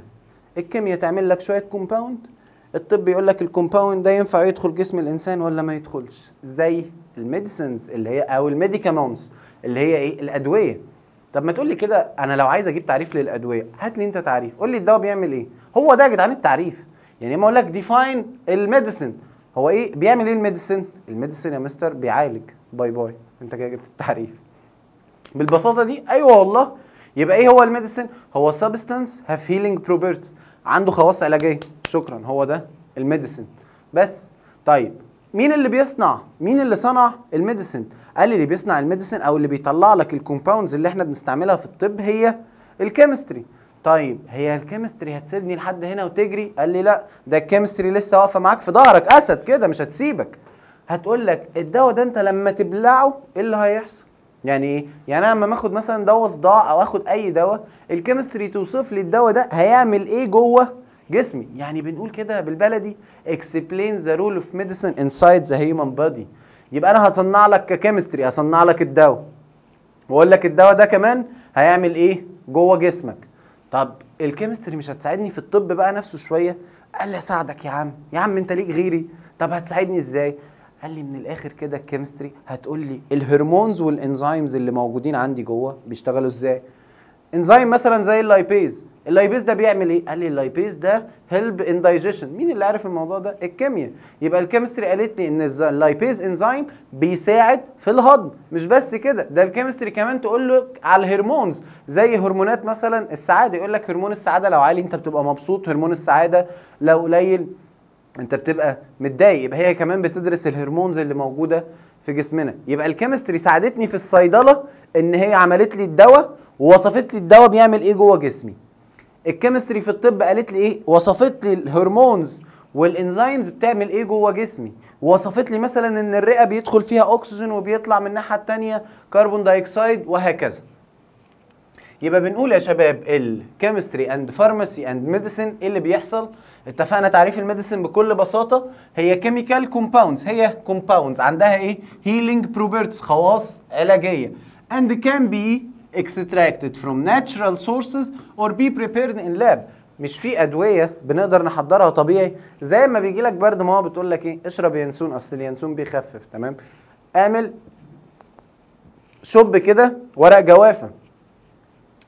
الكيمياء تعمل لك شوية كومباوند الطب يقول لك الكومباوند ده ينفع يدخل جسم الإنسان ولا ما يدخلش زي الميديسنز اللي هي أو الميديكامونز اللي هي إيه الأدوية طب ما تقول لي كده انا لو عايز اجيب تعريف للادويه هات لي انت تعريف قول لي الدواء بيعمل ايه هو ده يا جدعان التعريف يعني اما اقول لك ديفاين الميديسن هو ايه بيعمل ايه الميديسن الميديسن يا مستر بيعالج باي باي انت كده جبت التعريف بالبساطه دي ايوه والله يبقى ايه هو الميديسن هو سبستانس هاف هيلينج بروبرتيز عنده خواص علاجيه شكرا هو ده الميديسن بس طيب مين اللي بيصنع مين اللي صنع الميديسن قال لي اللي بيصنع الميديسن او اللي بيطلع لك الكومباوندز اللي احنا بنستعملها في الطب هي الكيمستري طيب هي الكيمستري هتسيبني لحد هنا وتجري قال لي لا ده الكيمستري لسه واقفه معاك في ظهرك اسد كده مش هتسيبك هتقول لك الدواء ده انت لما تبلعه ايه اللي هيحصل يعني ايه يعني انا لما اخد مثلا دواء صداع او اخد اي دواء الكيمستري توصف لي الدواء ده هيعمل ايه جوه جسمي يعني بنقول كده بالبلدي explain the role of medicine inside the human body يبقى انا هصنع لك ككيمستري هصنع لك الدواء واقول لك الدواء ده كمان هيعمل ايه جوه جسمك طب الكيمستري مش هتساعدني في الطب بقى نفسه شويه قال لي اساعدك يا عم يا عم انت ليك غيري طب هتساعدني ازاي قال لي من الاخر كده الكيمستري هتقول لي الهرمونز والانزيمز اللي موجودين عندي جوه بيشتغلوا ازاي انزيم مثلا زي اللايبيز اللايبيز ده بيعمل ايه قال لي اللايبيز ده هيلب ان دايجيشن مين اللي عارف الموضوع ده الكيمياء يبقى الكيمستري قالت لي ان اللايبيز انزيم بيساعد في الهضم مش بس كده ده الكيمستري كمان تقول لك على الهرمونز زي هرمونات مثلا السعاده يقول لك هرمون السعاده لو عالي انت بتبقى مبسوط هرمون السعاده لو قليل انت بتبقى متضايق يبقى هي كمان بتدرس الهرمونز اللي موجوده في جسمنا يبقى الكيمستري ساعدتني في الصيدله ان هي عملت لي الدواء ووصفت لي الدواء بيعمل ايه جوه جسمي الكيمستري في الطب قالت لي ايه وصفت لي الهرمونز والانزيمز بتعمل ايه جوه جسمي وصفت لي مثلا ان الرئه بيدخل فيها اكسجين وبيطلع من الناحيه الثانيه كربون دايكسايد وهكذا يبقى بنقول يا شباب الكيمستري اند فارماسي اند ميديسن ايه اللي بيحصل اتفقنا تعريف الميديسن بكل بساطه هي كيميكال كومباوندز هي كومباوندز عندها ايه هيلينج بروبرتس خواص علاجيه اند كان بي extracted from natural sources or be prepared in lab مش في ادويه بنقدر نحضرها طبيعي زي ما بيجي لك برد ماما بتقول لك ايه اشرب ينسون اصل اليانسون بيخفف تمام اعمل شب كده ورق جوافه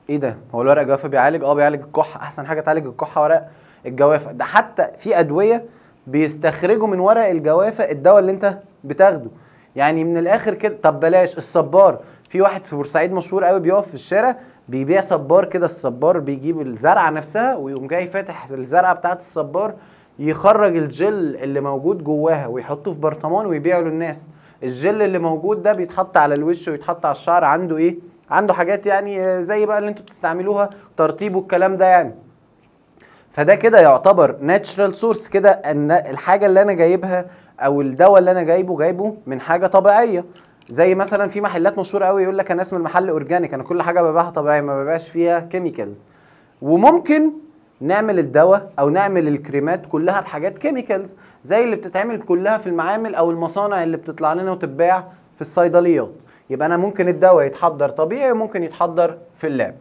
ايه ده هو الورق جوافه بيعالج اه بيعالج الكحه احسن حاجه تعالج الكحه ورق الجوافه ده حتى في ادويه بيستخرجوا من ورق الجوافه الدواء اللي انت بتاخده يعني من الاخر كده طب بلاش الصبار في واحد في بورسعيد مشهور قوي بيقف في الشارع بيبيع صبار كده الصبار بيجيب الزرعه نفسها ويقوم جاي فاتح الزرعه بتاعه الصبار يخرج الجل اللي موجود جواها ويحطه في برطمان ويبيعه للناس الجل اللي موجود ده بيتحط على الوش ويتحط على الشعر عنده ايه عنده حاجات يعني زي بقى اللي انتوا بتستعملوها ترطيب والكلام ده يعني فده كده يعتبر ناتشرال سورس كده ان الحاجه اللي انا جايبها او الدواء اللي انا جايبه جايبه من حاجه طبيعيه زي مثلا في محلات مشهوره قوي يقول لك انا اسم المحل اورجانيك انا كل حاجه ببيعها طبيعي ما ببيعش فيها كيميكالز وممكن نعمل الدواء او نعمل الكريمات كلها بحاجات كيميكالز زي اللي بتتعمل كلها في المعامل او المصانع اللي بتطلع لنا وتتباع في الصيدليات يبقى انا ممكن الدواء يتحضر طبيعي وممكن يتحضر في اللاب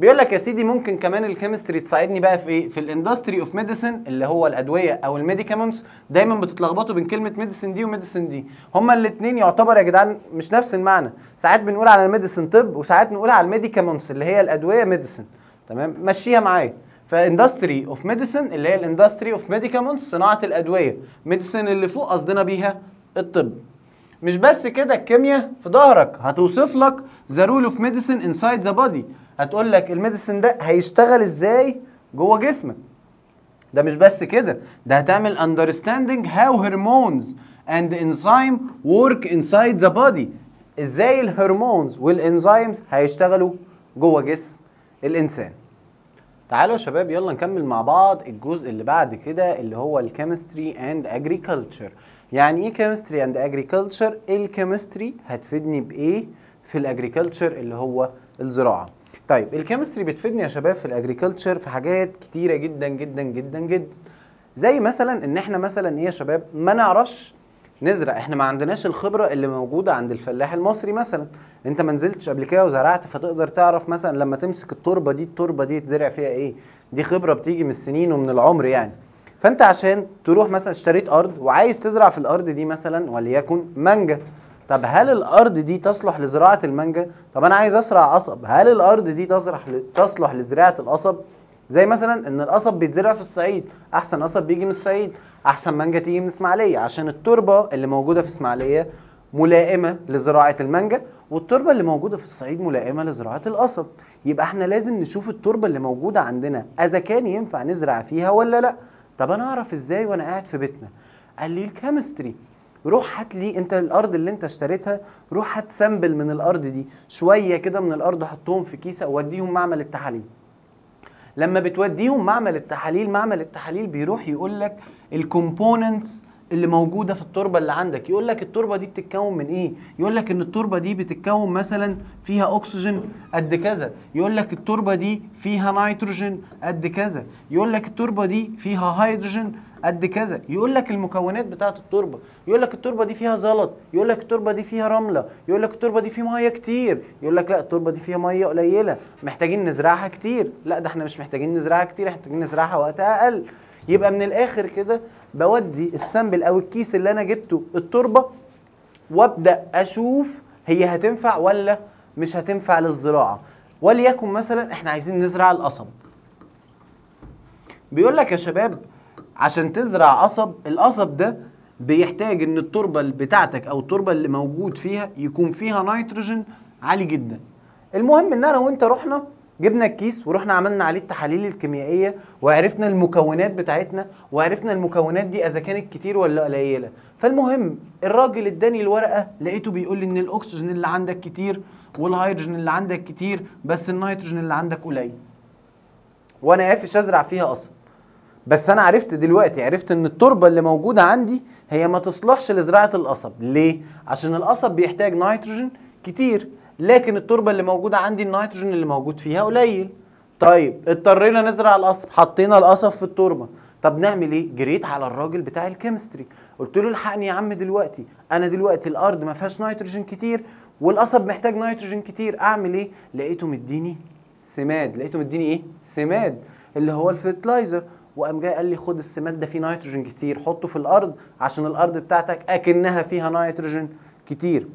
بيقول لك يا سيدي ممكن كمان الكيمستري تساعدني بقى في ايه في الاندستري اوف ميديسن اللي هو الادويه او الميديكامنتس دايما بتتلخبطوا بين كلمه ميديسن دي وميديسن دي هما الاثنين يعتبر يا جدعان مش نفس المعنى ساعات بنقول على الميديسن طب وساعات بنقول على الميديكامنتس اللي هي الادويه ميديسن تمام مشيها معايا فاندستري اوف ميديسن اللي هي الاندستري اوف ميديكامنتس صناعه الادويه ميديسن اللي فوق قصدنا بيها الطب مش بس كده الكيمياء في ظهرك هتوصف لك ذا رول اوف ميديسن انسايد ذا بودي هتقول لك الميديسن ده هيشتغل ازاي جوه جسمك ده مش بس كده ده هتعمل understanding how hormones and انزايم work inside the body ازاي الهرمونز والانزيمز هيشتغلوا جوه جسم الانسان تعالوا يا شباب يلا نكمل مع بعض الجزء اللي بعد كده اللي هو الكيمستري اند اجريكلتشر يعني ايه كيمستري اند اجريكلتشر الكيمستري هتفيدني بايه في الاجريكلتشر اللي هو الزراعه طيب الكيمستري بتفيدني يا شباب في الاجريكلتشر في حاجات كتيره جدا جدا جدا جدا زي مثلا ان احنا مثلا ايه يا شباب ما نعرفش نزرع احنا ما عندناش الخبره اللي موجوده عند الفلاح المصري مثلا انت ما نزلتش قبل كده وزرعت فتقدر تعرف مثلا لما تمسك التربه دي التربه دي تزرع فيها ايه دي خبره بتيجي من السنين ومن العمر يعني فانت عشان تروح مثلا اشتريت ارض وعايز تزرع في الارض دي مثلا وليكن مانجا طب هل الارض دي تصلح لزراعه المانجا طب انا عايز ازرع قصب هل الارض دي تصلح تصلح لزراعه القصب زي مثلا ان القصب بيتزرع في الصعيد احسن قصب بيجي من الصعيد احسن مانجا تيجي من اسماعيليه عشان التربه اللي موجوده في اسماعيليه ملائمه لزراعه المانجا والتربه اللي موجوده في الصعيد ملائمه لزراعه القصب يبقى احنا لازم نشوف التربه اللي موجوده عندنا اذا كان ينفع نزرع فيها ولا لا طب انا اعرف ازاي وانا قاعد في بيتنا قال لي الكيمستري روح هات لي انت الارض اللي انت اشتريتها روح هات سامبل من الارض دي شويه كده من الارض حطهم في كيسه وديهم معمل التحاليل لما بتوديهم معمل التحاليل معمل التحاليل بيروح يقول لك الكومبوننتس اللي موجوده في التربه اللي عندك يقول لك التربه دي بتتكون من ايه يقول لك ان التربه دي بتتكون مثلا فيها اكسجين قد كذا يقول لك التربه دي فيها نيتروجين قد كذا يقول لك التربه دي فيها هيدروجين قد كذا يقول لك المكونات بتاعه التربه يقول لك التربه دي فيها زلط يقول لك التربه دي فيها رمله يقول لك التربه دي فيها ميه كتير يقول لك لا التربه دي فيها ميه قليله محتاجين نزرعها كتير لا ده احنا مش محتاجين نزرعها كتير احنا محتاجين نزرعها وقت اقل يبقى من الاخر كده بودي السامبل او الكيس اللي انا جبته التربه وابدا اشوف هي هتنفع ولا مش هتنفع للزراعه وليكن مثلا احنا عايزين نزرع القصب بيقول لك يا شباب عشان تزرع قصب القصب ده بيحتاج ان التربه بتاعتك او التربه اللي موجود فيها يكون فيها نيتروجين عالي جدا المهم ان انا وانت رحنا جبنا الكيس ورحنا عملنا عليه التحاليل الكيميائيه وعرفنا المكونات بتاعتنا وعرفنا المكونات دي اذا كانت كتير ولا قليله فالمهم الراجل اداني الورقه لقيته بيقول لي ان الاكسجين اللي عندك كتير والهيدروجين اللي عندك كتير بس النيتروجين اللي عندك قليل وانا قافش ازرع فيها اصلا بس انا عرفت دلوقتي عرفت ان التربه اللي موجوده عندي هي ما تصلحش لزراعه القصب ليه عشان القصب بيحتاج نيتروجين كتير لكن التربه اللي موجوده عندي النيتروجين اللي موجود فيها قليل طيب اضطرينا نزرع القصب حطينا القصب في التربه طب نعمل ايه جريت على الراجل بتاع الكيمستري قلت له الحقني يا عم دلوقتي انا دلوقتي الارض ما فيهاش نيتروجين كتير والقصب محتاج نيتروجين كتير اعمل ايه لقيته مديني سماد لقيته مديني ايه سماد اللي هو الفيرتلايزر وقام جاي قال لي خد السماد ده فيه نيتروجين كتير حطه في الارض عشان الارض بتاعتك اكنها فيها نيتروجين كتير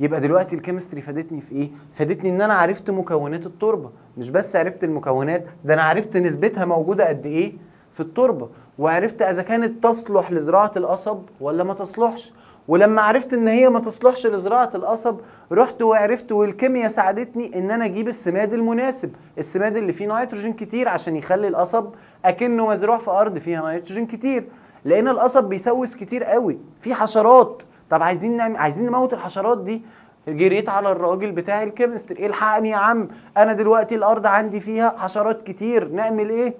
يبقى دلوقتي الكيمستري فادتني في ايه فادتني ان انا عرفت مكونات التربه مش بس عرفت المكونات ده انا عرفت نسبتها موجوده قد ايه في التربه وعرفت اذا كانت تصلح لزراعه القصب ولا ما تصلحش ولما عرفت ان هي ما تصلحش لزراعه القصب رحت وعرفت والكيمياء ساعدتني ان انا اجيب السماد المناسب السماد اللي فيه نيتروجين كتير عشان يخلي القصب اكنه مزروع في ارض فيها نيتروجين كتير لان القصب بيسوس كتير قوي في حشرات طب عايزين نعم عايزين نموت الحشرات دي جريت على الراجل بتاع الكيمستري الحقني يا عم انا دلوقتي الارض عندي فيها حشرات كتير نعمل ايه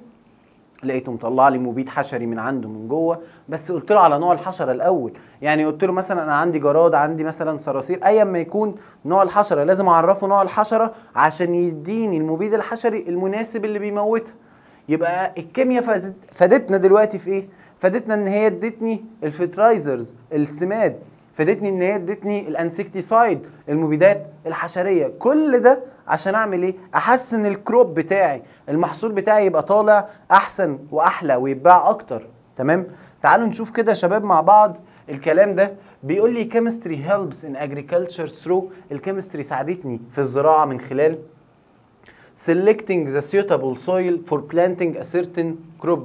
لقيته مطلع لي مبيد حشري من عنده من جوه بس قلت له على نوع الحشره الاول يعني قلت له مثلا انا عندي جراد عندي مثلا صراصير ايا ما يكون نوع الحشره لازم اعرفه نوع الحشره عشان يديني المبيد الحشري المناسب اللي بيموتها يبقى الكيمياء فادتنا دلوقتي في ايه فادتنا ان هي ادتني الفيترايزرز السماد فادتني ان هي ادتني الانسكتيسايد المبيدات الحشريه كل ده عشان اعمل ايه احسن الكروب بتاعي المحصول بتاعي يبقى طالع احسن واحلى ويتباع اكتر تمام تعالوا نشوف كده شباب مع بعض الكلام ده بيقول لي chemistry helps in agriculture through الكيمستري ساعدتني في الزراعه من خلال selecting the suitable soil for planting a certain crop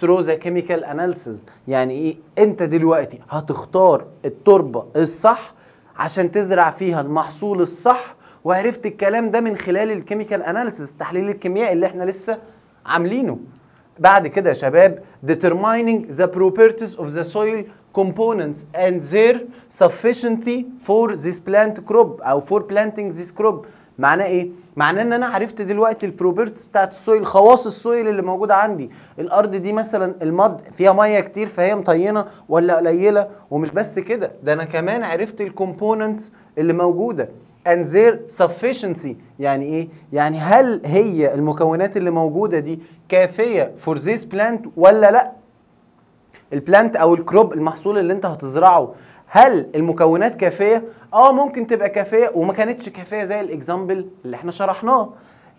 through the chemical analysis يعني ايه انت دلوقتي هتختار التربه الصح عشان تزرع فيها المحصول الصح وعرفت الكلام ده من خلال الكيميكال اناليسيس التحليل الكيميائي اللي احنا لسه عاملينه بعد كده يا شباب determining the properties of the soil components and their sufficiency for this plant crop او for planting this crop معناه ايه؟ معناه ان انا عرفت دلوقتي البروبرتس بتاعت السويل خواص السويل اللي موجوده عندي الارض دي مثلا المض فيها ميه كتير فهي مطينه ولا قليله ومش بس كده ده انا كمان عرفت الكومبوننتس اللي موجوده and their sufficiency يعني ايه يعني هل هي المكونات اللي موجوده دي كافيه for this plant ولا لا البلانت او الكروب المحصول اللي انت هتزرعه هل المكونات كافيه اه ممكن تبقى كافيه وما كانتش كافيه زي الاكزامبل اللي احنا شرحناه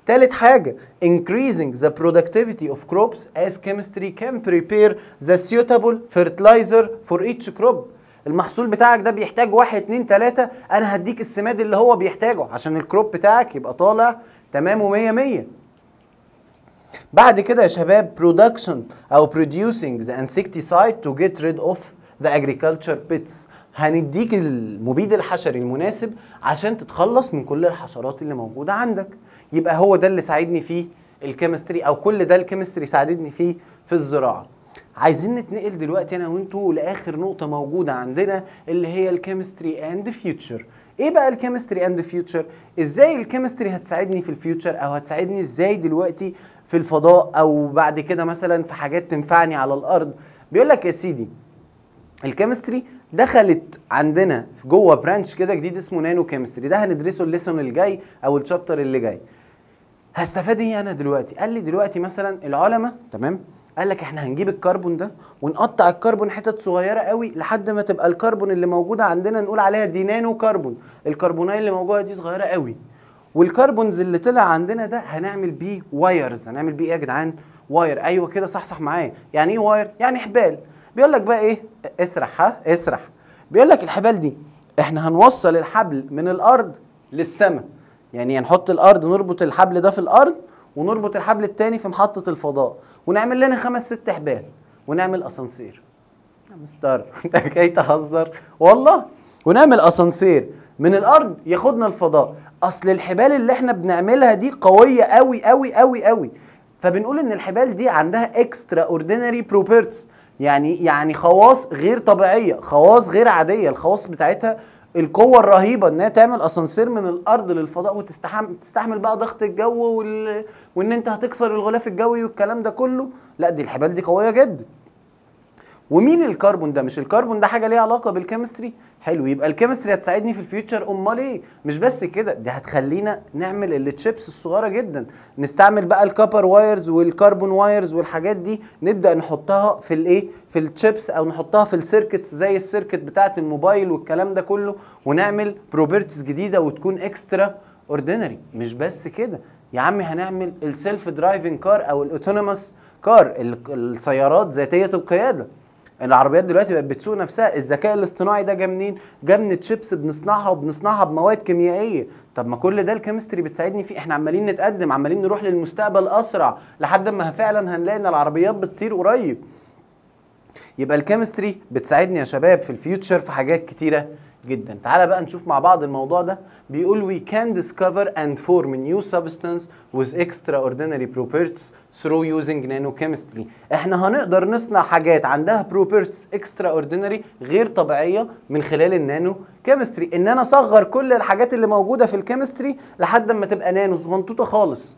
تالت حاجة increasing the productivity of crops as chemistry can prepare the suitable fertilizer for each crop المحصول بتاعك ده بيحتاج واحد اتنين تلاته انا هديك السماد اللي هو بيحتاجه عشان الكروب بتاعك يبقى طالع تمام ومية مية بعد كده يا شباب production او producing the insecticide to get rid of the agriculture pits هنديك المبيد الحشري المناسب عشان تتخلص من كل الحشرات اللي موجودة عندك يبقى هو ده اللي ساعدني فيه الكيمستري او كل ده الكيمستري ساعدتني فيه في الزراعة عايزين نتنقل دلوقتي انا وانتوا لاخر نقطه موجوده عندنا اللي هي الكيمستري اند فيوتشر ايه بقى الكيمستري اند فيوتشر ازاي الكيمستري هتساعدني في الفيوتشر او هتساعدني ازاي دلوقتي في الفضاء او بعد كده مثلا في حاجات تنفعني على الارض بيقول لك يا سيدي الكيمستري دخلت عندنا جوه برانش كده جديد اسمه نانو كيمستري ده هندرسه الليسون الجاي او الشابتر اللي جاي هستفاد ايه انا دلوقتي قال لي دلوقتي مثلا العلماء تمام قال لك احنا هنجيب الكربون ده ونقطع الكربون حتت صغيره قوي لحد ما تبقى الكربون اللي موجوده عندنا نقول عليها دي نانو كربون الكربونيه اللي موجوده دي صغيره قوي والكربونز اللي طلع عندنا ده هنعمل بيه وايرز هنعمل بيه ايه يا جدعان واير ايوه كده صح صح معايا يعني ايه واير يعني حبال بيقول لك بقى ايه اسرح ها اسرح بيقول لك الحبال دي احنا هنوصل الحبل من الارض للسماء يعني هنحط الارض نربط الحبل ده في الارض ونربط الحبل الثاني في محطه الفضاء ونعمل لنا خمس ست حبال ونعمل اسانسير يا مستر انت جاي تهزر والله ونعمل اسانسير من الارض ياخدنا الفضاء اصل الحبال اللي احنا بنعملها دي قويه قوي قوي قوي قوي فبنقول ان الحبال دي عندها اكسترا اوردينري بروبرتس يعني يعني خواص غير طبيعيه خواص غير عاديه الخواص بتاعتها القوه الرهيبه انها تعمل اسانسير من الارض للفضاء وتستحمل تستحمل بقى ضغط الجو وال... وان انت هتكسر الغلاف الجوي والكلام ده كله لا دي الحبال دي قويه جدا ومين الكربون ده مش الكربون ده حاجه ليها علاقه بالكيمستري حلو يبقى الكيمستري هتساعدني في الفيوتشر امال ايه مش بس كده دي هتخلينا نعمل التشيبس الصغيره جدا نستعمل بقى الكوبر وايرز والكربون وايرز والحاجات دي نبدا نحطها في الايه في التشيبس او نحطها في السيركتس زي السيركت بتاعه الموبايل والكلام ده كله ونعمل بروبرتيز جديده وتكون اكسترا اوردينري مش بس كده يا عمي هنعمل السيلف درايفنج كار او الاوتونوموس كار السيارات ذاتيه القياده العربيات دلوقتي بقت بتسوق نفسها الذكاء الاصطناعي ده جه منين جه من تشيبس بنصنعها وبنصنعها بمواد كيميائيه طب ما كل ده الكيمستري بتساعدني فيه احنا عمالين نتقدم عمالين نروح للمستقبل اسرع لحد ما فعلا هنلاقي ان العربيات بتطير قريب يبقى الكيمستري بتساعدني يا شباب في الفيوتشر في حاجات كتيره جدا تعال بقى نشوف مع بعض الموضوع ده بيقول we can discover and form a new substance with extraordinary properties through using nanochemistry احنا هنقدر نصنع حاجات عندها properties extraordinary غير طبيعيه من خلال النانو كيمستري ان انا صغر كل الحاجات اللي موجوده في الكيمستري لحد ما تبقى نانو صغنطوطه خالص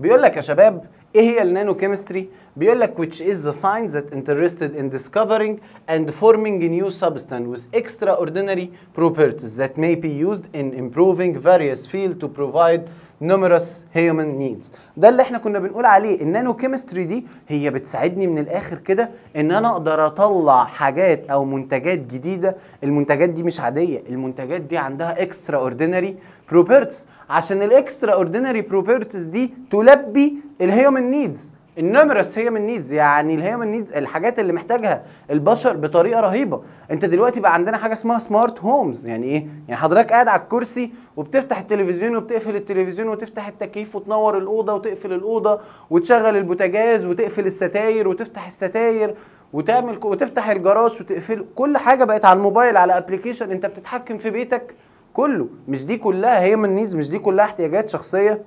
بيقول لك يا شباب ايه هي النانو كيمستري بيقول لك which is the science that interested in discovering and forming a new substance with extraordinary properties that may be used in improving various fields to provide numerous human needs ده اللي احنا كنا بنقول عليه النانو كيمستري دي هي بتساعدني من الاخر كده ان انا اقدر اطلع حاجات او منتجات جديده المنتجات دي مش عاديه المنتجات دي عندها اكسترا اوردينري بروبرتس عشان الاكسترا اوردينري بروبرتس دي تلبي الهيومن نيدز النمرس من نيدز يعني من نيدز الحاجات اللي محتاجها البشر بطريقه رهيبه انت دلوقتي بقى عندنا حاجه اسمها سمارت هومز يعني ايه يعني حضرتك قاعد على الكرسي وبتفتح التلفزيون وبتقفل التلفزيون وتفتح التكييف وتنور الاوضه وتقفل الاوضه وتشغل البوتاجاز وتقفل الستاير وتفتح الستاير وتعمل وتفتح الجراج وتقفله كل حاجه بقت على الموبايل على ابلكيشن انت بتتحكم في بيتك كله مش دي كلها من نيدز مش دي كلها احتياجات شخصيه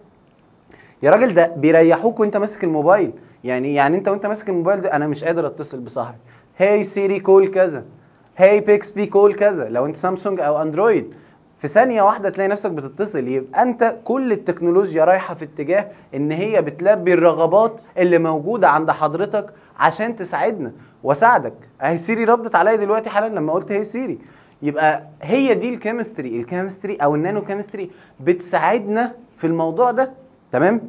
يا راجل ده بيريحوك وانت ماسك الموبايل يعني يعني انت وانت ماسك الموبايل ده انا مش قادر اتصل بصاحبي هاي سيري كول كذا هاي بيكس بي كول كذا لو انت سامسونج او اندرويد في ثانية واحدة تلاقي نفسك بتتصل يبقى أنت كل التكنولوجيا رايحة في اتجاه إن هي بتلبي الرغبات اللي موجودة عند حضرتك عشان تساعدنا وساعدك أهي سيري ردت عليا دلوقتي حالا لما قلت هي سيري يبقى هي دي الكيمستري الكيمستري أو النانو كيمستري بتساعدنا في الموضوع ده تمام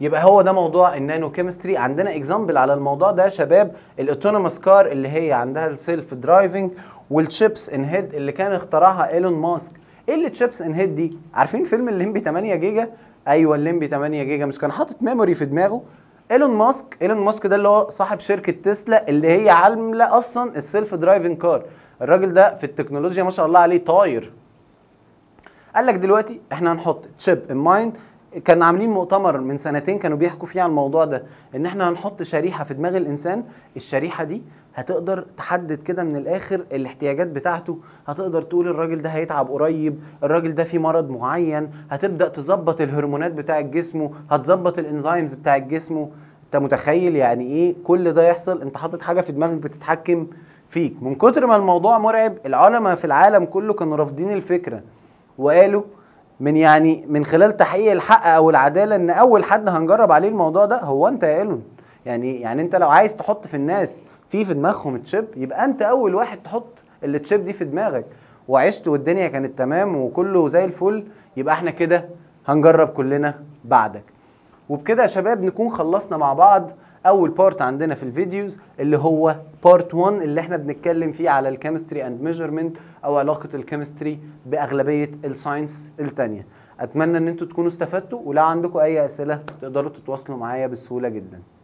يبقى هو ده موضوع النانو كيمستري عندنا اكزامبل على الموضوع ده شباب الاوتونوموس كار اللي هي عندها السيلف درايفنج والتشيبس ان هيد اللي كان اخترعها ايلون ماسك ايه اللي تشيبس ان هيد دي عارفين فيلم الليمبي 8 جيجا ايوه الليمبي 8 جيجا مش كان حاطط ميموري في دماغه ايلون ماسك ايلون ماسك ده اللي هو صاحب شركه تسلا اللي هي عامله اصلا السيلف درايفنج كار الراجل ده في التكنولوجيا ما شاء الله عليه طاير قال لك دلوقتي احنا هنحط تشيب ان مايند كانوا عاملين مؤتمر من سنتين كانوا بيحكوا فيه عن الموضوع ده ان احنا هنحط شريحه في دماغ الانسان الشريحه دي هتقدر تحدد كده من الاخر الاحتياجات بتاعته هتقدر تقول الراجل ده هيتعب قريب الراجل ده فيه مرض معين هتبدا تظبط الهرمونات بتاع جسمه هتظبط الانزيمز بتاع جسمه انت متخيل يعني ايه كل ده يحصل انت حاطط حاجه في دماغك بتتحكم فيك من كتر ما الموضوع مرعب العلماء في العالم كله كانوا رافضين الفكره وقالوا من يعني من خلال تحقيق الحق او العداله ان اول حد هنجرب عليه الموضوع ده هو انت يا ايلون يعني يعني انت لو عايز تحط في الناس في في دماغهم تشيب يبقى انت اول واحد تحط التشيب دي في دماغك وعشت والدنيا كانت تمام وكله زي الفل يبقى احنا كده هنجرب كلنا بعدك وبكده يا شباب نكون خلصنا مع بعض اول بارت عندنا في الفيديوز اللي هو بارت 1 اللي احنا بنتكلم فيه على الكيمستري اند ميجرمنت او علاقه الكيمستري باغلبيه الساينس الثانيه اتمنى ان انتوا تكونوا استفدتوا ولو عندكم اي اسئله تقدروا تتواصلوا معايا بسهوله جدا